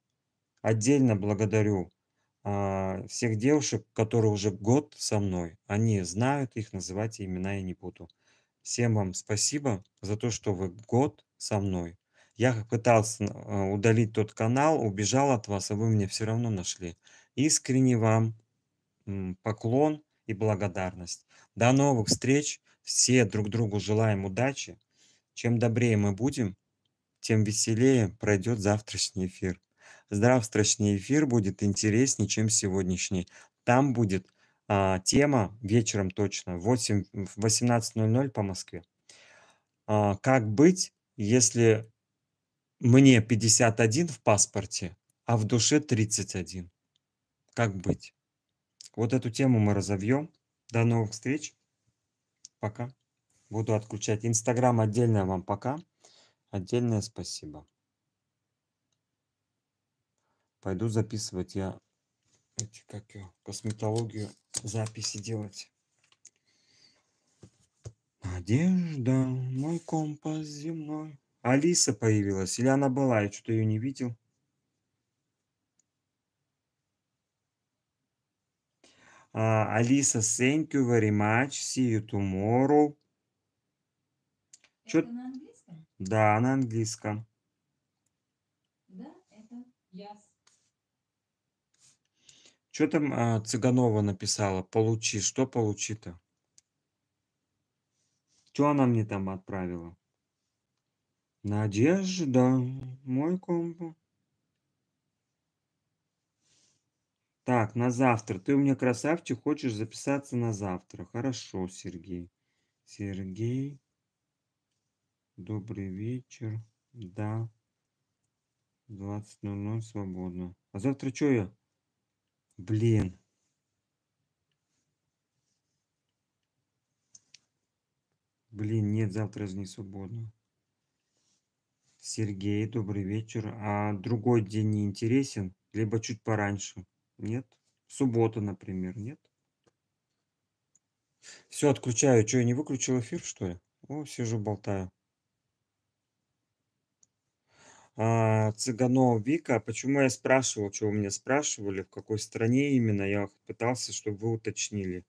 Отдельно благодарю а, всех девушек, которые уже год со мной, они знают их, называть имена я не буду. Всем вам спасибо за то, что вы год со мной. Я пытался а, удалить тот канал, убежал от вас, а вы меня все равно нашли. Искренне вам поклон и благодарность. До новых встреч. Все друг другу желаем удачи. Чем добрее мы будем, тем веселее пройдет завтрашний эфир. Здравствующий эфир будет интереснее, чем сегодняшний. Там будет а, тема вечером точно, 8, 18.00 по Москве. А, как быть, если мне 51 в паспорте, а в душе 31? Как быть? Вот эту тему мы разовьем. До новых встреч. Пока. Буду отключать. Инстаграм отдельно вам пока. Отдельное спасибо. Пойду записывать я эти, как ее, косметологию, записи делать. Одежда мой компас земной. Алиса появилась, или она была, я что-то ее не видел. А, Алиса, thank you very much. See you tomorrow. Это на Да, на английском. Да, это я что там а, Цыганова написала? Получи. Что получи-то? Что она мне там отправила? Надежда, мой комп. Так, на завтра. Ты у меня красавчик, хочешь записаться на завтра. Хорошо, Сергей. Сергей, добрый вечер. Да, 20.00 свободно. А завтра что я? Блин. Блин, нет, завтра же не свободно. Сергей, добрый вечер. А другой день не интересен? Либо чуть пораньше? Нет? Суббота, например, нет? Все, отключаю. Что, я не выключил эфир, что ли? О, сижу, болтаю а, Цыганова Вика. Почему я спрашивал, чего меня спрашивали, в какой стране именно, я пытался, чтобы вы уточнили.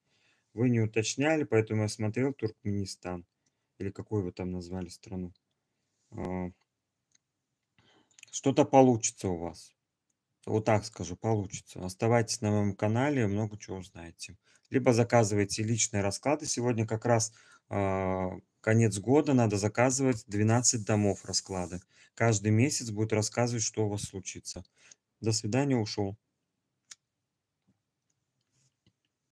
Вы не уточняли, поэтому я смотрел Туркменистан. Или какую вы там назвали страну. А, что-то получится у вас. Вот так скажу, получится. Оставайтесь на моем канале, много чего узнаете. Либо заказывайте личные расклады. Сегодня как раз э, конец года, надо заказывать 12 домов расклады каждый месяц будет рассказывать, что у вас случится. До свидания, ушел.